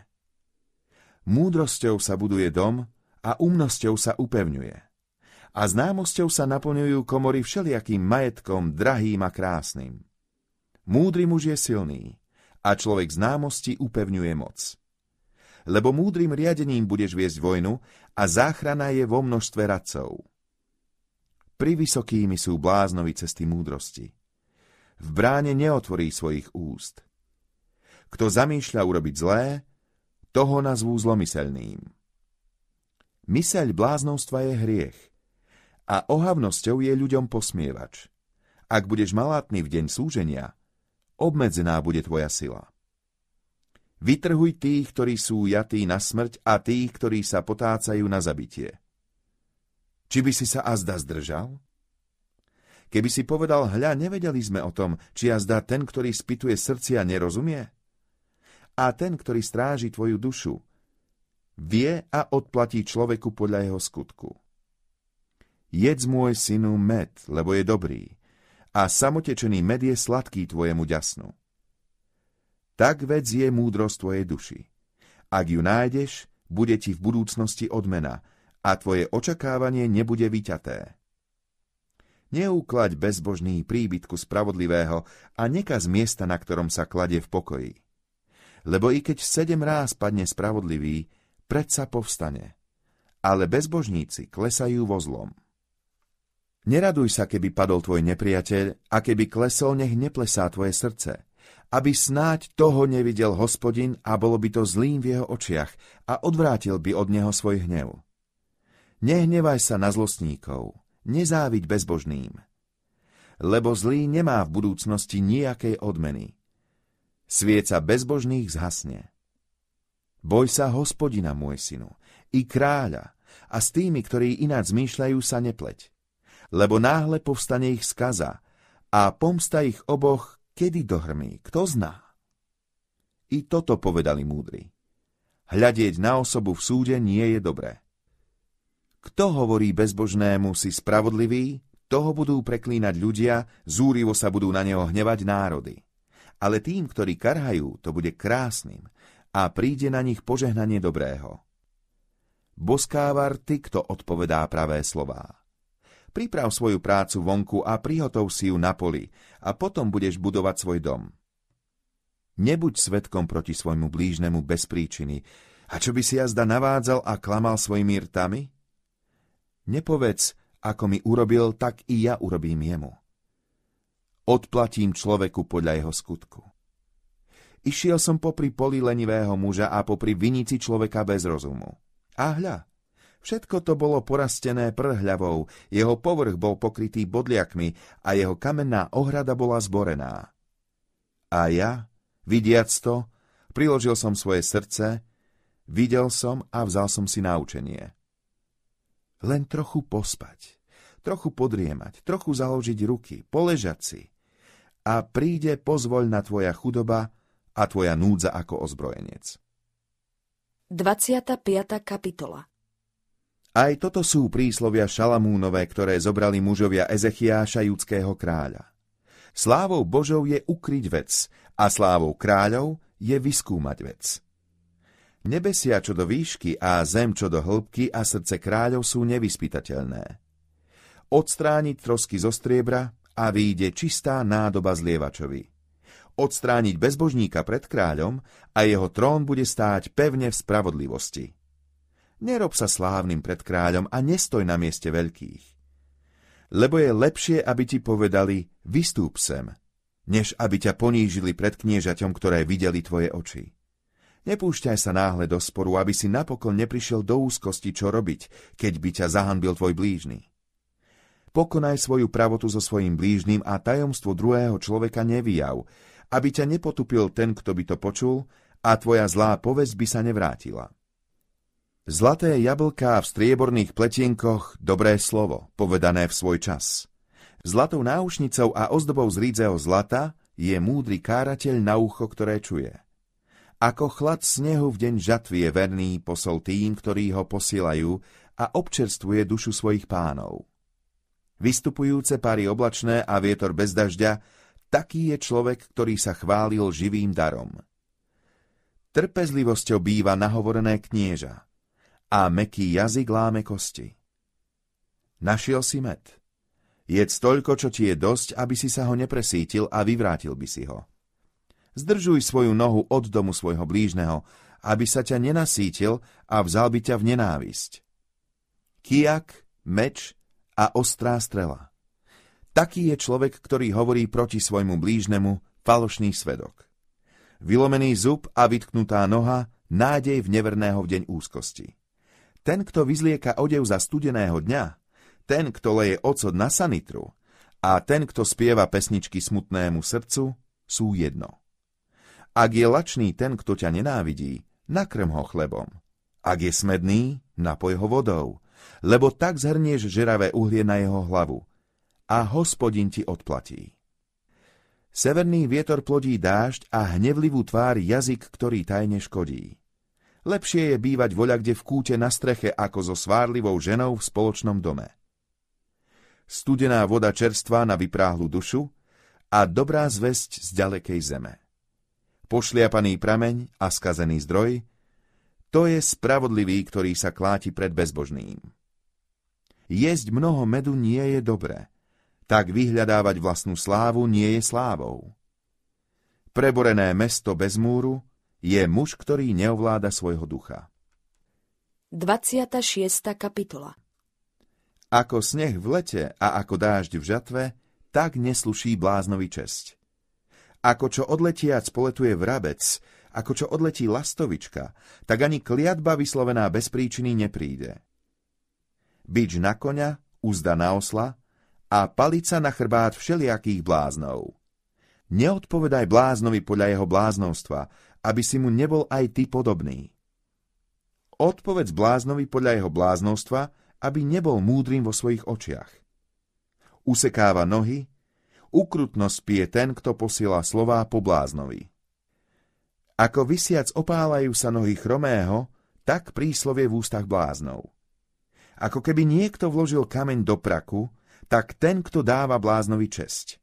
Múdrosťou sa buduje dom a umnosťou sa upevňuje a známosťou sa naplňujú komory všelijakým majetkom, drahým a krásnym. Múdry muž je silný a človek známosti upevňuje moc. Lebo múdrym riadením budeš viesť vojnu a záchrana je vo množstve radcov. Pri vysokými sú bláznovi cesty múdrosti. V bráne neotvorí svojich úst. Kto zamýšľa urobiť zlé, toho nazvú zlomyselným. Myseľ bláznostva je hriech – a ohavnosťou je ľuďom posmievač. Ak budeš malátny v deň súženia, obmedzená bude tvoja sila. Vytrhuj tých, ktorí sú jatí na smrť a tých, ktorí sa potácajú na zabitie. Či by si sa azda zdržal? Keby si povedal, hľa, nevedeli sme o tom, či azda ten, ktorý spituje srdcia, nerozumie? A ten, ktorý stráži tvoju dušu, vie a odplatí človeku podľa jeho skutku. Jedz môj synu med, lebo je dobrý, a samotečený med je sladký tvojemu ďasnu. Tak vec je múdrosť tvojej duši. Ak ju nájdeš, bude ti v budúcnosti odmena a tvoje očakávanie nebude vyťaté. Neúklaď bezbožný príbytku spravodlivého a nekaz miesta, na ktorom sa kladie v pokoji. Lebo i keď sedem ráz padne spravodlivý, predsa povstane. Ale bezbožníci klesajú vo zlom. Neraduj sa, keby padol tvoj nepriateľ a keby klesol, nech neplesá tvoje srdce. Aby snáď toho nevidel hospodin a bolo by to zlým v jeho očiach a odvrátil by od neho svoj hnev. Nehnevaj sa na zlostníkov, nezáviť bezbožným. Lebo zlý nemá v budúcnosti nejakej odmeny. Svieca bezbožných zhasne. Boj sa hospodina, môj synu, i kráľa, a s tými, ktorí ináč zmýšľajú, sa nepleť lebo náhle povstane ich skaza a pomsta ich oboch kedy dohrmí, kto zná. I toto povedali múdri. Hľadieť na osobu v súde nie je dobré. Kto hovorí bezbožnému si spravodlivý, toho budú preklínať ľudia, zúrivo sa budú na neho hnevať národy. Ale tým, ktorí karhajú, to bude krásnym a príde na nich požehnanie dobrého. Boskávar ty, kto odpovedá pravé slová priprav svoju prácu vonku a prihotov si ju na poli a potom budeš budovať svoj dom. Nebuď svetkom proti svojmu blížnemu bez príčiny. A čo by si jazda navádzal a klamal svojimi rtami? Nepovedz, ako mi urobil, tak i ja urobím jemu. Odplatím človeku podľa jeho skutku. Išiel som popri poli lenivého muža a popri vinici človeka bez rozumu. A hľa, Všetko to bolo porastené prhľavou, jeho povrch bol pokrytý bodliakmi a jeho kamenná ohrada bola zborená. A ja, vidiac to, priložil som svoje srdce, videl som a vzal som si naučenie. Len trochu pospať, trochu podriemať, trochu založiť ruky, poležať si. A príde pozvoľna tvoja chudoba a tvoja núdza ako ozbrojenec. 25. kapitola aj toto sú príslovia Šalamúnové, ktoré zobrali mužovia Ezechiáša judského kráľa. Slávou Božou je ukryť vec a slávou kráľov je vyskúmať vec. Nebesia čo do výšky a zem čo do hĺbky a srdce kráľov sú nevyspytateľné. Odstrániť trosky zo striebra a vyjde čistá nádoba zlievačovi. Odstrániť bezbožníka pred kráľom a jeho trón bude stáť pevne v spravodlivosti. Nerob sa slávnym pred kráľom a nestoj na mieste veľkých. Lebo je lepšie, aby ti povedali, vystúp sem, než aby ťa ponížili pred kniežaťom, ktoré videli tvoje oči. Nepúšťaj sa náhle do sporu, aby si napokon neprišiel do úzkosti, čo robiť, keď by ťa zahanbil tvoj blížny. Pokonaj svoju pravotu so svojím blížnym a tajomstvo druhého človeka nevyjav, aby ťa nepotupil ten, kto by to počul, a tvoja zlá povesť by sa nevrátila. Zlaté jablká v strieborných pletienkoch, dobré slovo, povedané v svoj čas. Zlatou náušnicou a ozdobou z rídzeho zlata je múdry kárateľ na ucho, ktoré čuje. Ako chlad snehu v deň žatvy je verný posol tým, ktorí ho posielajú a občerstvuje dušu svojich pánov. Vystupujúce pary oblačné a vietor bez dažďa, taký je človek, ktorý sa chválil živým darom. Trpezlivosťou býva nahovorené knieža – a meký jazyk láme kosti. Našiel si med. Jedz toľko, čo ti je dosť, aby si sa ho nepresítil a vyvrátil by si ho. Zdržuj svoju nohu od domu svojho blížneho, aby sa ťa nenasítil a vzal by ťa v nenávisť. Kijak, meč a ostrá strela. Taký je človek, ktorý hovorí proti svojmu blížnemu, falošný svedok. Vylomený zub a vytknutá noha, nádej v neverného v deň úzkosti. Ten, kto vyzlieka odev za studeného dňa, ten, kto leje ocot na sanitru a ten, kto spieva pesničky smutnému srdcu, sú jedno. Ak je lačný ten, kto ťa nenávidí, nakrm ho chlebom. Ak je smedný, napoj ho vodou, lebo tak zhrnieš žeravé uhlie na jeho hlavu a hospodin ti odplatí. Severný vietor plodí dážď a hnevlivú tvár jazyk, ktorý tajne škodí. Lepšie je bývať kde v kúte na streche ako so svárlivou ženou v spoločnom dome. Studená voda čerstvá na vypráhlu dušu a dobrá zväzť z ďalekej zeme. Pošliapaný prameň a skazený zdroj, to je spravodlivý, ktorý sa kláti pred bezbožným. Jesť mnoho medu nie je dobré, tak vyhľadávať vlastnú slávu nie je slávou. Preborené mesto bez múru, je muž, ktorý neovláda svojho ducha. 26. kapitola Ako sneh v lete a ako dážď v žatve, tak nesluší bláznovi česť. Ako čo odletiac poletuje vrabec, ako čo odletí lastovička, tak ani kliatba vyslovená bez príčiny nepríde. Bič na koňa, úzda na osla a palica na chrbát všelijakých bláznov. Neodpovedaj bláznovi podľa jeho bláznostva, aby si mu nebol aj ty podobný. Odpovedz bláznovi podľa jeho bláznostva, aby nebol múdrym vo svojich očiach. Usekáva nohy, ukrutnosť pije ten, kto posiela slová po bláznovi. Ako vysiac opálajú sa nohy chromého, tak príslovie v ústach bláznov. Ako keby niekto vložil kameň do praku, tak ten, kto dáva bláznovi česť.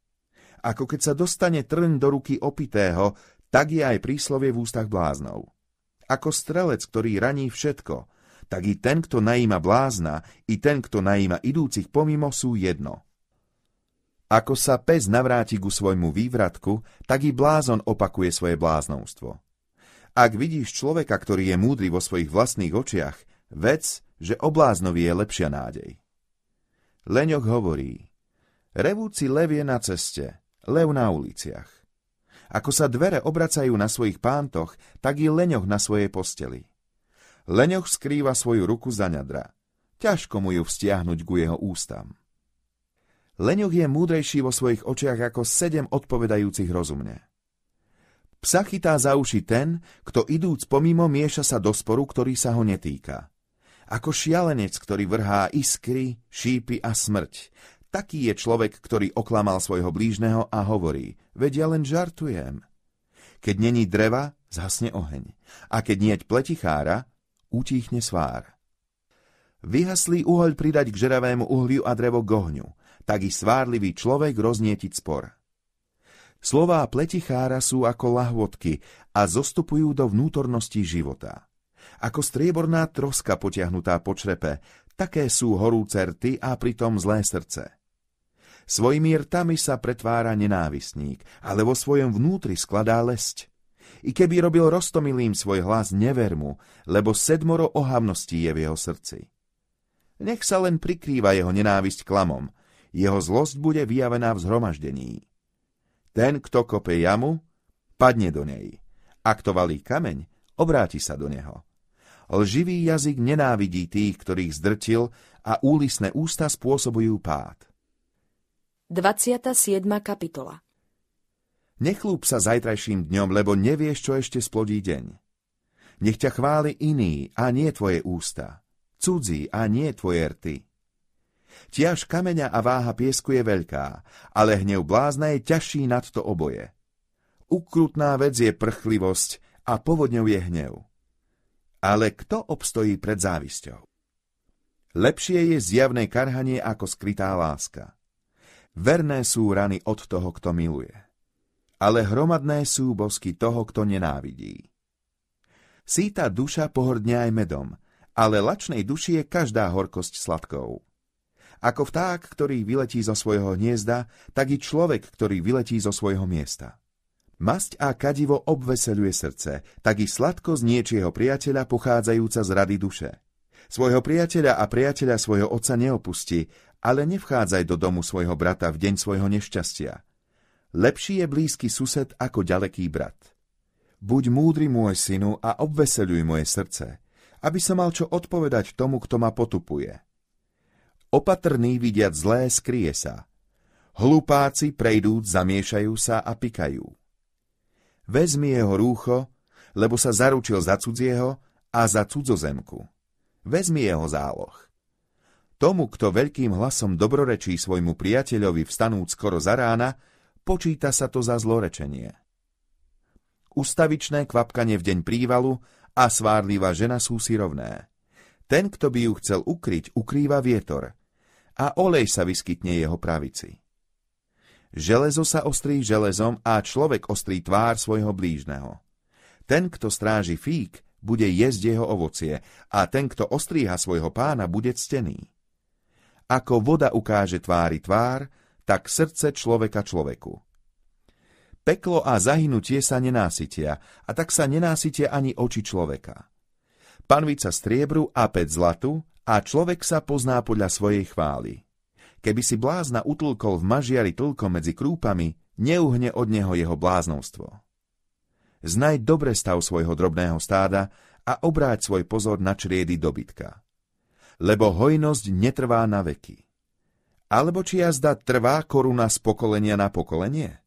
Ako keď sa dostane trň do ruky opitého, tak je aj príslovie v ústach bláznov. Ako strelec, ktorý raní všetko, tak i ten, kto najíma blázna, i ten, kto najíma idúcich pomimo, sú jedno. Ako sa pes navráti ku svojmu vývratku, tak i blázon opakuje svoje bláznovstvo. Ak vidíš človeka, ktorý je múdry vo svojich vlastných očiach, vec, že o bláznovi je lepšia nádej. Leňok hovorí, revúci lev je na ceste, lev na uliciach. Ako sa dvere obracajú na svojich pántoch, tak i leňoch na svojej posteli. Leňoch skrýva svoju ruku za ňadra. Ťažko mu ju vztiahnuť ku jeho ústam. Leňoch je múdrejší vo svojich očiach ako sedem odpovedajúcich rozumne. Psa chytá za uši ten, kto idúc pomimo mieša sa do sporu, ktorý sa ho netýka. Ako šialenec, ktorý vrhá iskry, šípy a smrť, taký je človek, ktorý oklamal svojho blížneho a hovorí, veď ja len žartujem. Keď není dreva, zhasne oheň. A keď nieť pletichára, utíchne svár. Vyhaslý uhoľ pridať k žeravému uhliu a drevo k ohňu, tak i svárlivý človek roznietiť spor. Slová pletichára sú ako lahvodky a zostupujú do vnútorností života. Ako strieborná troska potiahnutá po črepe, také sú horúce rty a pritom zlé srdce. Svojimi rtami sa pretvára nenávisník, ale vo svojom vnútri skladá lesť. I keby robil rostomilým svoj hlas, never mu, lebo sedmoro ohavností je v jeho srdci. Nech sa len prikrýva jeho nenávisť klamom, jeho zlosť bude vyjavená v zhromaždení. Ten, kto kope jamu, padne do nej. A kto valí kameň, obráti sa do neho. Lživý jazyk nenávidí tých, ktorých zdrtil a úlisné ústa spôsobujú pád. 27. kapitola Nechlúb sa zajtrajším dňom, lebo nevieš, čo ešte splodí deň. Nech ťa chváli iný a nie tvoje ústa, cudzí a nie tvoje rty. Tiaž kameňa a váha piesku je veľká, ale hnev blázna je ťažší nad to oboje. Ukrutná vec je prchlivosť a povodňou je hnev. Ale kto obstojí pred závisťou? Lepšie je zjavné karhanie ako skrytá láska. Verné sú rany od toho, kto miluje, ale hromadné sú bosky toho, kto nenávidí. Síta duša pohordňa aj medom, ale lačnej duši je každá horkosť sladkou. Ako vták, ktorý vyletí zo svojho hniezda, tak i človek, ktorý vyletí zo svojho miesta. Masť a kadivo obveseluje srdce, tak i sladkosť niečieho priateľa pochádzajúca z rady duše. Svojho priateľa a priateľa svojho oca neopustí ale nevchádzaj do domu svojho brata v deň svojho nešťastia. Lepší je blízky sused ako ďaleký brat. Buď múdry môj synu a obveseluj moje srdce, aby som mal čo odpovedať tomu, kto ma potupuje. Opatrný vidiať zlé skrie sa. Hlupáci prejdú, zamiešajú sa a pikajú. Vezmi jeho rúcho, lebo sa zaručil za cudzieho a za cudzozemku. Vezmi jeho záloh Tomu, kto veľkým hlasom dobrorečí svojmu priateľovi vstanúť skoro za rána, počíta sa to za zlorečenie. Ustavičné kvapkanie v deň prívalu a svárlivá žena sú si rovné. Ten, kto by ju chcel ukryť, ukrýva vietor a olej sa vyskytne jeho pravici. Železo sa ostrí železom a človek ostrí tvár svojho blížneho. Ten, kto stráži fík, bude jesť jeho ovocie a ten, kto ostríha svojho pána, bude ctený. Ako voda ukáže tvári tvár, tak srdce človeka človeku. Peklo a zahynutie sa nenásitia, a tak sa nenásitia ani oči človeka. Panvica striebru a päť zlatu, a človek sa pozná podľa svojej chvály. Keby si blázna utlkol v mažiari tlko medzi krúpami, neuhne od neho jeho bláznostvo. Znaj dobre stav svojho drobného stáda a obráť svoj pozor na čriedy dobytka lebo hojnosť netrvá na veky. Alebo či jazda trvá koruna z pokolenia na pokolenie?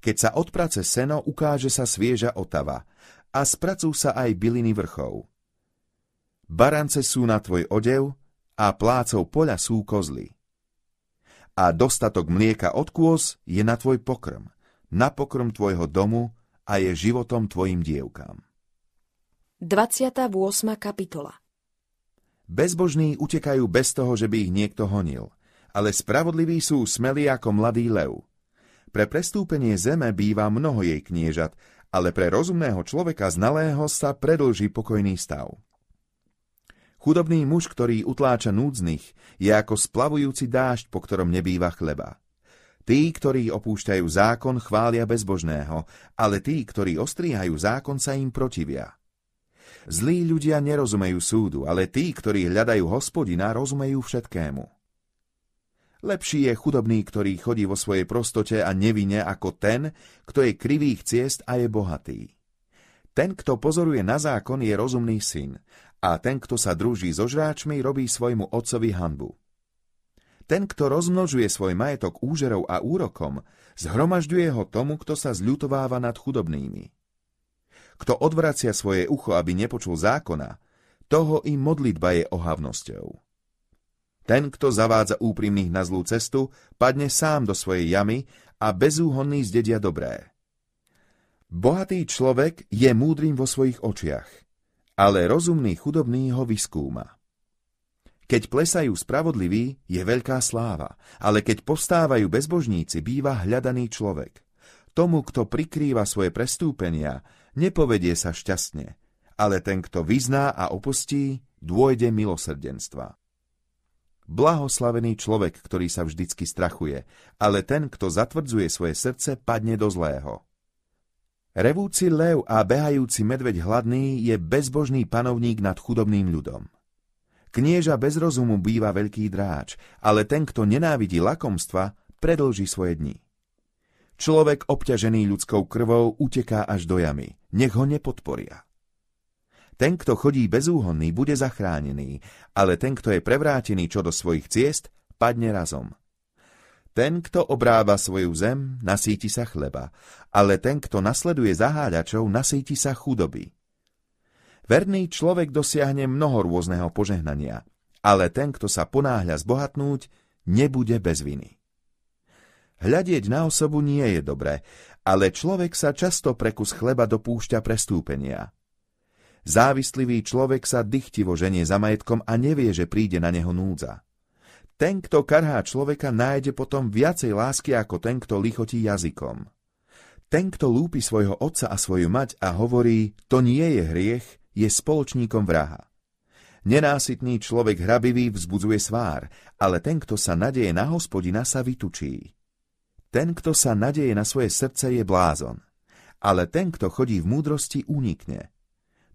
Keď sa odprace seno, ukáže sa svieža otava a spracú sa aj byliny vrchov. Barance sú na tvoj odev a plácov poľa sú kozly. A dostatok mlieka od kôz je na tvoj pokrm, na pokrm tvojho domu a je životom tvojim dievkám. 28. kapitola Bezbožní utekajú bez toho, že by ich niekto honil, ale spravodliví sú smelí ako mladý lev. Pre prestúpenie zeme býva mnoho jej kniežat, ale pre rozumného človeka znalého sa predlží pokojný stav. Chudobný muž, ktorý utláča núdznych, je ako splavujúci dážď, po ktorom nebýva chleba. Tí, ktorí opúšťajú zákon, chvália bezbožného, ale tí, ktorí ostríhajú zákon, sa im protivia. Zlí ľudia nerozumejú súdu, ale tí, ktorí hľadajú hospodina, rozumejú všetkému. Lepší je chudobný, ktorý chodí vo svojej prostote a nevine, ako ten, kto je krivých ciest a je bohatý. Ten, kto pozoruje na zákon, je rozumný syn, a ten, kto sa druží so žráčmi, robí svojmu otcovi hanbu. Ten, kto rozmnožuje svoj majetok úžerov a úrokom, zhromažďuje ho tomu, kto sa zľutováva nad chudobnými. Kto odvracia svoje ucho, aby nepočul zákona, toho i modlitba je ohavnosťou. Ten, kto zavádza úprimných na zlú cestu, padne sám do svojej jamy a bezúhonný zdedia dobré. Bohatý človek je múdrym vo svojich očiach, ale rozumný chudobný ho vyskúma. Keď plesajú spravodliví, je veľká sláva, ale keď povstávajú bezbožníci, býva hľadaný človek. Tomu, kto prikrýva svoje prestúpenia, nepovedie sa šťastne, ale ten, kto vyzná a opustí, dôjde milosrdenstva. Blahoslavený človek, ktorý sa vždycky strachuje, ale ten, kto zatvrdzuje svoje srdce, padne do zlého. Revúci lev a behajúci medveď hladný je bezbožný panovník nad chudobným ľudom. Knieža bez rozumu býva veľký dráč, ale ten, kto nenávidí lakomstva, predlží svoje dni. Človek obťažený ľudskou krvou uteká až do jamy. Nech ho nepodporia. Ten, kto chodí bezúhonný, bude zachránený, ale ten, kto je prevrátený čo do svojich ciest, padne razom. Ten, kto obráva svoju zem, nasíti sa chleba, ale ten, kto nasleduje zaháľačov, nasíti sa chudoby. Verný človek dosiahne mnoho rôzneho požehnania, ale ten, kto sa ponáhľa zbohatnúť, nebude bez viny. Hľadieť na osobu nie je dobré, ale človek sa často pre kus chleba dopúšťa prestúpenia. Závislivý človek sa dychtivo ženie za majetkom a nevie, že príde na neho núdza. Ten, kto karhá človeka, nájde potom viacej lásky ako ten, kto lichotí jazykom. Ten, kto lúpi svojho otca a svoju mať a hovorí, to nie je hriech, je spoločníkom vraha. Nenásytný človek hrabivý vzbudzuje svár, ale ten, kto sa nadeje na hospodina, sa vytučí. Ten, kto sa nadeje na svoje srdce, je blázon. Ale ten, kto chodí v múdrosti, unikne.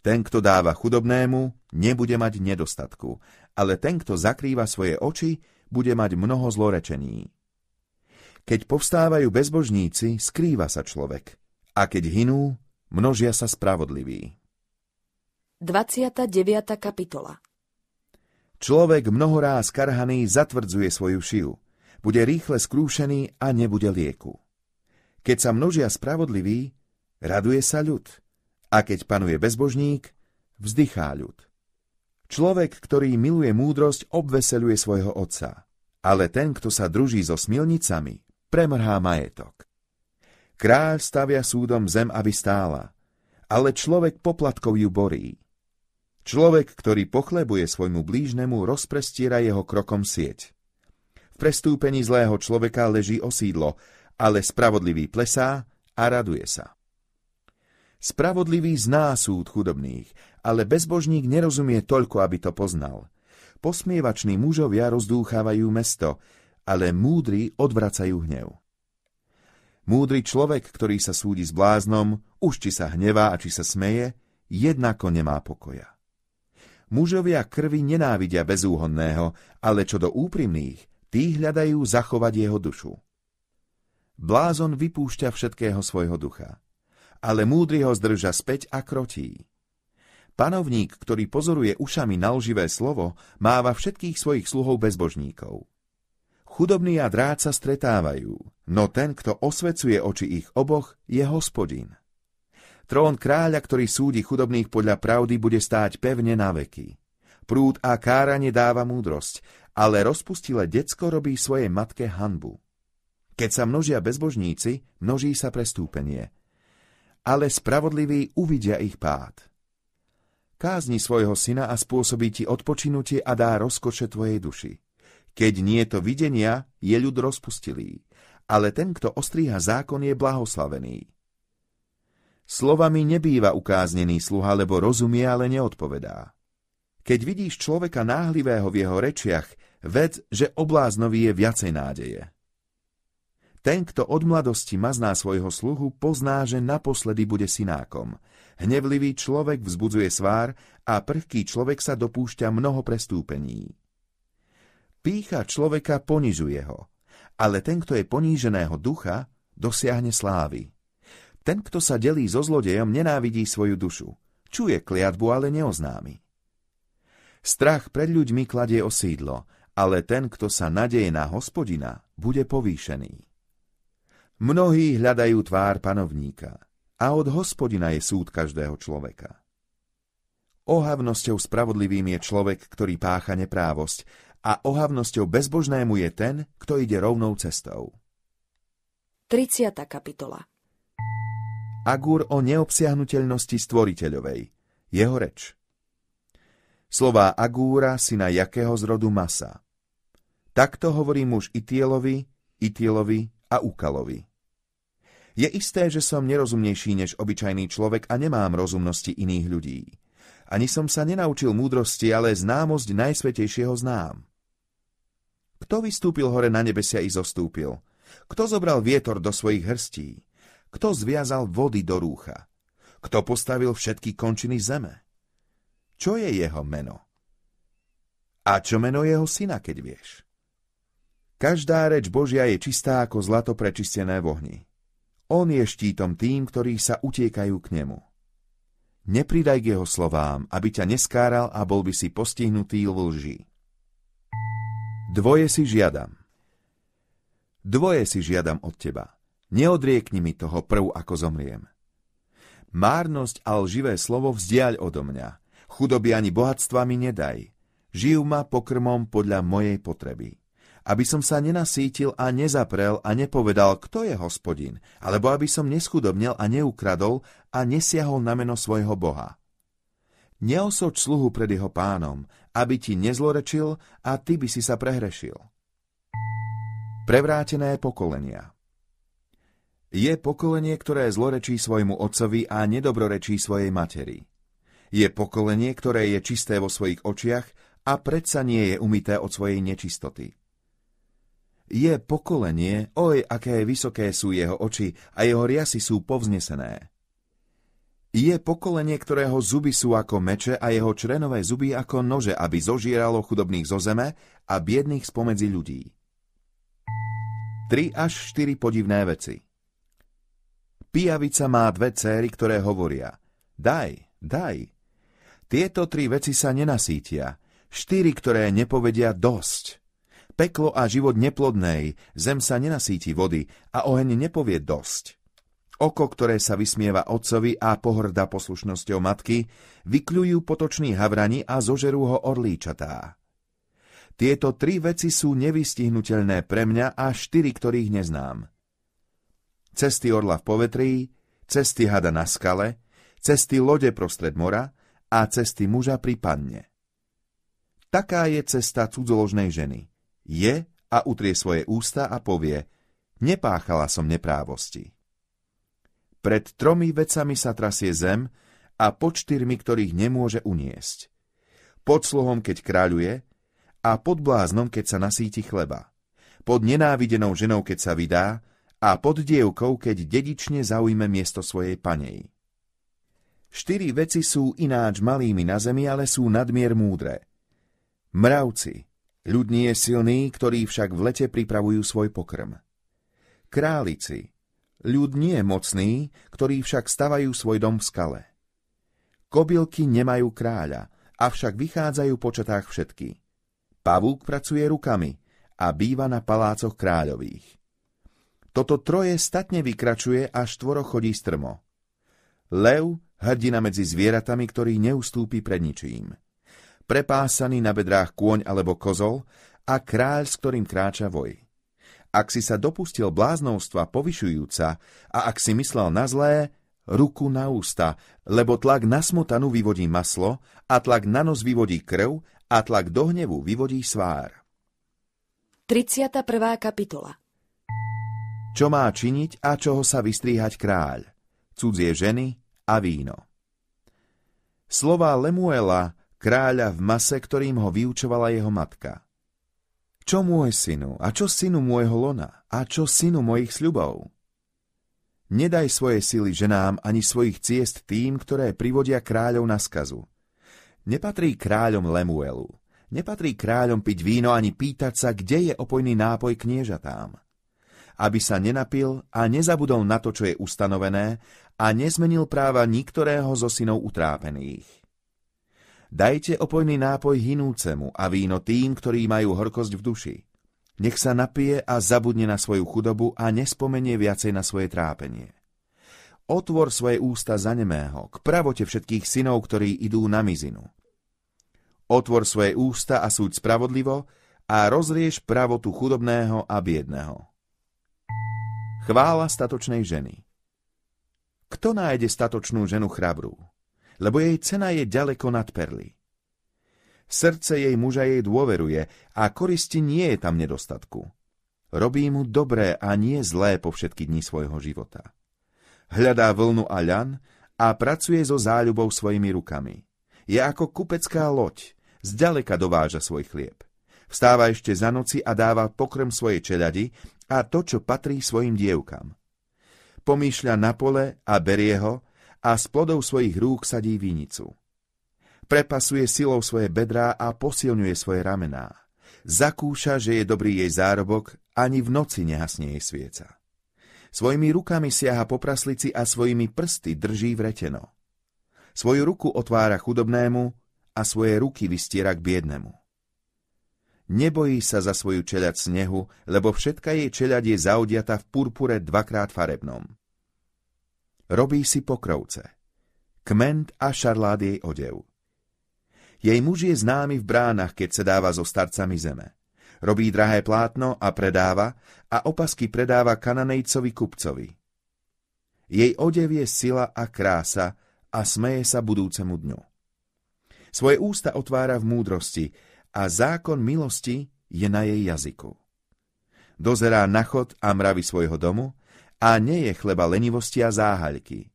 Ten, kto dáva chudobnému, nebude mať nedostatku, ale ten, kto zakrýva svoje oči, bude mať mnoho zlorečení. Keď povstávajú bezbožníci, skrýva sa človek, a keď hinú, množia sa spravodliví. 29. kapitola Človek mnohoráz karhaný zatvrdzuje svoju šiu – bude rýchle skrúšený a nebude lieku. Keď sa množia spravodliví, raduje sa ľud, a keď panuje bezbožník, vzdychá ľud. Človek, ktorý miluje múdrosť, obveseluje svojho otca, ale ten, kto sa druží so smilnicami, premrhá majetok. Kráľ stavia súdom zem, aby stála, ale človek poplatkov ju borí. Človek, ktorý pochlebuje svojmu blížnemu, rozprestiera jeho krokom sieť. V prestúpení zlého človeka leží osídlo, ale spravodlivý plesá a raduje sa. Spravodlivý zná súd chudobných, ale bezbožník nerozumie toľko, aby to poznal. Posmievační mužovia rozdúchávajú mesto, ale múdri odvracajú hnev. Múdry človek, ktorý sa súdi s bláznom, už či sa hnevá a či sa smeje, jednako nemá pokoja. Mužovia krvi nenávidia bezúhonného, ale čo do úprimných, Tí hľadajú zachovať jeho dušu. Blázon vypúšťa všetkého svojho ducha, ale múdry ho zdrža späť a krotí. Panovník, ktorý pozoruje ušami na lživé slovo, máva všetkých svojich sluhov bezbožníkov. Chudobný a drát sa stretávajú, no ten, kto osvecuje oči ich oboch, je hospodin. Trón kráľa, ktorý súdi chudobných podľa pravdy, bude stáť pevne na veky. Prúd a káranie dáva múdrosť ale rozpustilé decko robí svojej matke hanbu. Keď sa množia bezbožníci, množí sa prestúpenie. Ale spravodliví uvidia ich pád. Kázni svojho syna a spôsobí ti odpočinutie a dá rozkoše tvojej duši. Keď nie je to videnia, je ľud rozpustilý, ale ten, kto ostríha zákon, je blahoslavený. Slovami nebýva ukáznený sluha, lebo rozumie, ale neodpovedá. Keď vidíš človeka náhlivého v jeho rečiach, Ved že obláznovi je viacej nádeje. Ten, kto od mladosti mazná svojho sluhu, pozná, že naposledy bude synákom. Hnevlivý človek vzbudzuje svár a prvký človek sa dopúšťa mnoho prestúpení. Pícha človeka ponižuje ho, ale ten, kto je poníženého ducha, dosiahne slávy. Ten, kto sa delí so zlodejom, nenávidí svoju dušu. Čuje kliatbu, ale neoznámi. Strach pred ľuďmi kladie osídlo, ale ten, kto sa nadeje na hospodina, bude povýšený. Mnohí hľadajú tvár panovníka a od hospodina je súd každého človeka. Ohavnosťou spravodlivým je človek, ktorý pácha neprávosť a ohavnosťou bezbožnému je ten, kto ide rovnou cestou. 30. kapitola Agúr o neobsiahnutelnosti stvoriteľovej. Jeho reč. Slová Agúra, syna Jakého zrodu Masa. Takto hovorí muž Itielovi, Itielovi a Ukalovi. Je isté, že som nerozumnejší než obyčajný človek a nemám rozumnosti iných ľudí. Ani som sa nenaučil múdrosti, ale známosť najsvetejšieho znám. Kto vystúpil hore na nebesia i zostúpil? Kto zobral vietor do svojich hrstí? Kto zviazal vody do rúcha? Kto postavil všetky končiny zeme? Čo je jeho meno? A čo meno jeho syna, keď vieš? Každá reč Božia je čistá ako zlato prečistené v ohni. On je štítom tým, ktorí sa utiekajú k nemu. Nepridaj k jeho slovám, aby ťa neskáral a bol by si postihnutý lži. Dvoje si žiadam. Dvoje si žiadam od teba. Neodriekni mi toho prv, ako zomriem. Márnosť a lživé slovo vzdiaľ odo mňa. Chudoby ani bohatstva mi nedaj. Živ ma pokrmom podľa mojej potreby aby som sa nenasítil a nezaprel a nepovedal, kto je hospodin, alebo aby som neschudobnil a neukradol a nesiahol na meno svojho Boha. Neosoč sluhu pred jeho pánom, aby ti nezlorečil a ty by si sa prehrešil. Prevrátené pokolenia Je pokolenie, ktoré zlorečí svojmu otcovi a nedobrorečí svojej materi. Je pokolenie, ktoré je čisté vo svojich očiach a predsa nie je umité od svojej nečistoty. Je pokolenie, oj, aké vysoké sú jeho oči a jeho riasy sú povznesené. Je pokolenie, ktorého zuby sú ako meče a jeho črenové zuby ako nože, aby zožieralo chudobných zo zeme a biedných spomedzi ľudí. 3 až 4 podivné veci Pijavica má dve céry, ktoré hovoria Daj, daj. Tieto tri veci sa nenasítia, štyri, ktoré nepovedia dosť peklo a život neplodnej, zem sa nenasíti vody a oheň nepovie dosť. Oko, ktoré sa vysmieva otcovi a pohrda poslušnosťou matky, vykľujú potoční havrani a zožerú ho orlíčatá. Tieto tri veci sú nevystihnutelné pre mňa a štyri, ktorých neznám. Cesty orla v povetrí, cesty hada na skale, cesty lode prostred mora a cesty muža pri panne. Taká je cesta cudzoložnej ženy je a utrie svoje ústa a povie, nepáchala som neprávosti. Pred tromi vecami sa trasie zem a pod štyrmi, ktorých nemôže uniesť. Pod sluhom, keď kráľuje, a pod bláznom, keď sa nasíti chleba. Pod nenávidenou ženou, keď sa vydá, a pod dievkou, keď dedične zaujme miesto svojej panej. Štyri veci sú ináč malými na zemi, ale sú nadmier múdre. Mravci, Ľud nie je silný, ktorí však v lete pripravujú svoj pokrm. Králici. Ľud nie je mocný, ktorí však stavajú svoj dom v skale. Kobylky nemajú kráľa, avšak vychádzajú po četách všetky. Pavúk pracuje rukami a býva na palácoch kráľových. Toto troje statne vykračuje a štvoro chodí strmo. Lev, hrdina medzi zvieratami, ktorý neustúpi pred ničím prepásaný na bedrách kôň alebo kozol a kráľ, s ktorým kráča voj. Ak si sa dopustil bláznovstva povyšujúca a ak si myslel na zlé, ruku na ústa, lebo tlak na smotanu vyvodí maslo a tlak na nos vyvodí krv a tlak do hnevu vyvodí svár. 31. kapitola Čo má činiť a čoho sa vystríhať kráľ? Cudzie ženy a víno. Slová Lemuela kráľa v mase, ktorým ho vyučovala jeho matka. Čo môj synu? A čo synu môjho lona? A čo synu mojich sľubov? Nedaj svoje sily ženám ani svojich ciest tým, ktoré privodia kráľov na skazu. Nepatrí kráľom Lemuelu. Nepatrí kráľom piť víno ani pýtať sa, kde je opojný nápoj kniežatám. Aby sa nenapil a nezabudol na to, čo je ustanovené a nezmenil práva niktorého zo synov utrápených. Dajte opojný nápoj hinúcemu a víno tým, ktorí majú horkosť v duši. Nech sa napije a zabudne na svoju chudobu a nespomenie viacej na svoje trápenie. Otvor svoje ústa za nemého, k pravote všetkých synov, ktorí idú na mizinu. Otvor svoje ústa a súď spravodlivo a rozrieš pravotu chudobného a biedného. Chvála statočnej ženy Kto nájde statočnú ženu chrabrú? lebo jej cena je ďaleko nad perly. Srdce jej muža jej dôveruje a koristi nie je tam nedostatku. Robí mu dobré a nie zlé po všetky dni svojho života. Hľadá vlnu a ľan a pracuje so záľubou svojimi rukami. Je ako kupecká loď, zďaleka dováža svoj chlieb. Vstáva ešte za noci a dáva pokrm svojej čeladi a to, čo patrí svojim dievkam. Pomýšľa na pole a berie ho a z plodov svojich rúk sadí vinicu. Prepasuje silou svoje bedrá a posilňuje svoje ramená. Zakúša, že je dobrý jej zárobok, ani v noci nehasne jej svieca. Svojimi rukami siaha po praslici a svojimi prsty drží vreteno. Svoju ruku otvára chudobnému a svoje ruky vystiera k biednemu. Nebojí sa za svoju čeľať snehu, lebo všetka jej čeľať je zaudiata v purpure dvakrát farebnom. Robí si pokrovce. Kment a šarlát jej odev. Jej muž je známy v bránach, keď sa dáva so starcami zeme. Robí drahé plátno a predáva a opasky predáva kananejcovi kupcovi. Jej odev je sila a krása a smeje sa budúcemu dňu. Svoje ústa otvára v múdrosti a zákon milosti je na jej jazyku. Dozerá na chod a mravy svojho domu a nie je chleba lenivosti a záhaľky.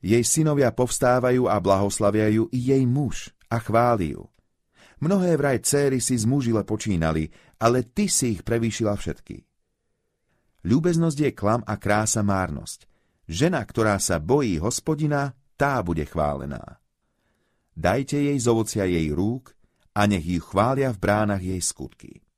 Jej synovia povstávajú a blahoslavia ju i jej muž a chváli ju. Mnohé vraj céry si z mužile počínali, ale ty si ich prevýšila všetky. Ľúbeznosť je klam a krása márnosť. Žena, ktorá sa bojí hospodina, tá bude chválená. Dajte jej z ovocia jej rúk a nech ju chvália v bránach jej skutky.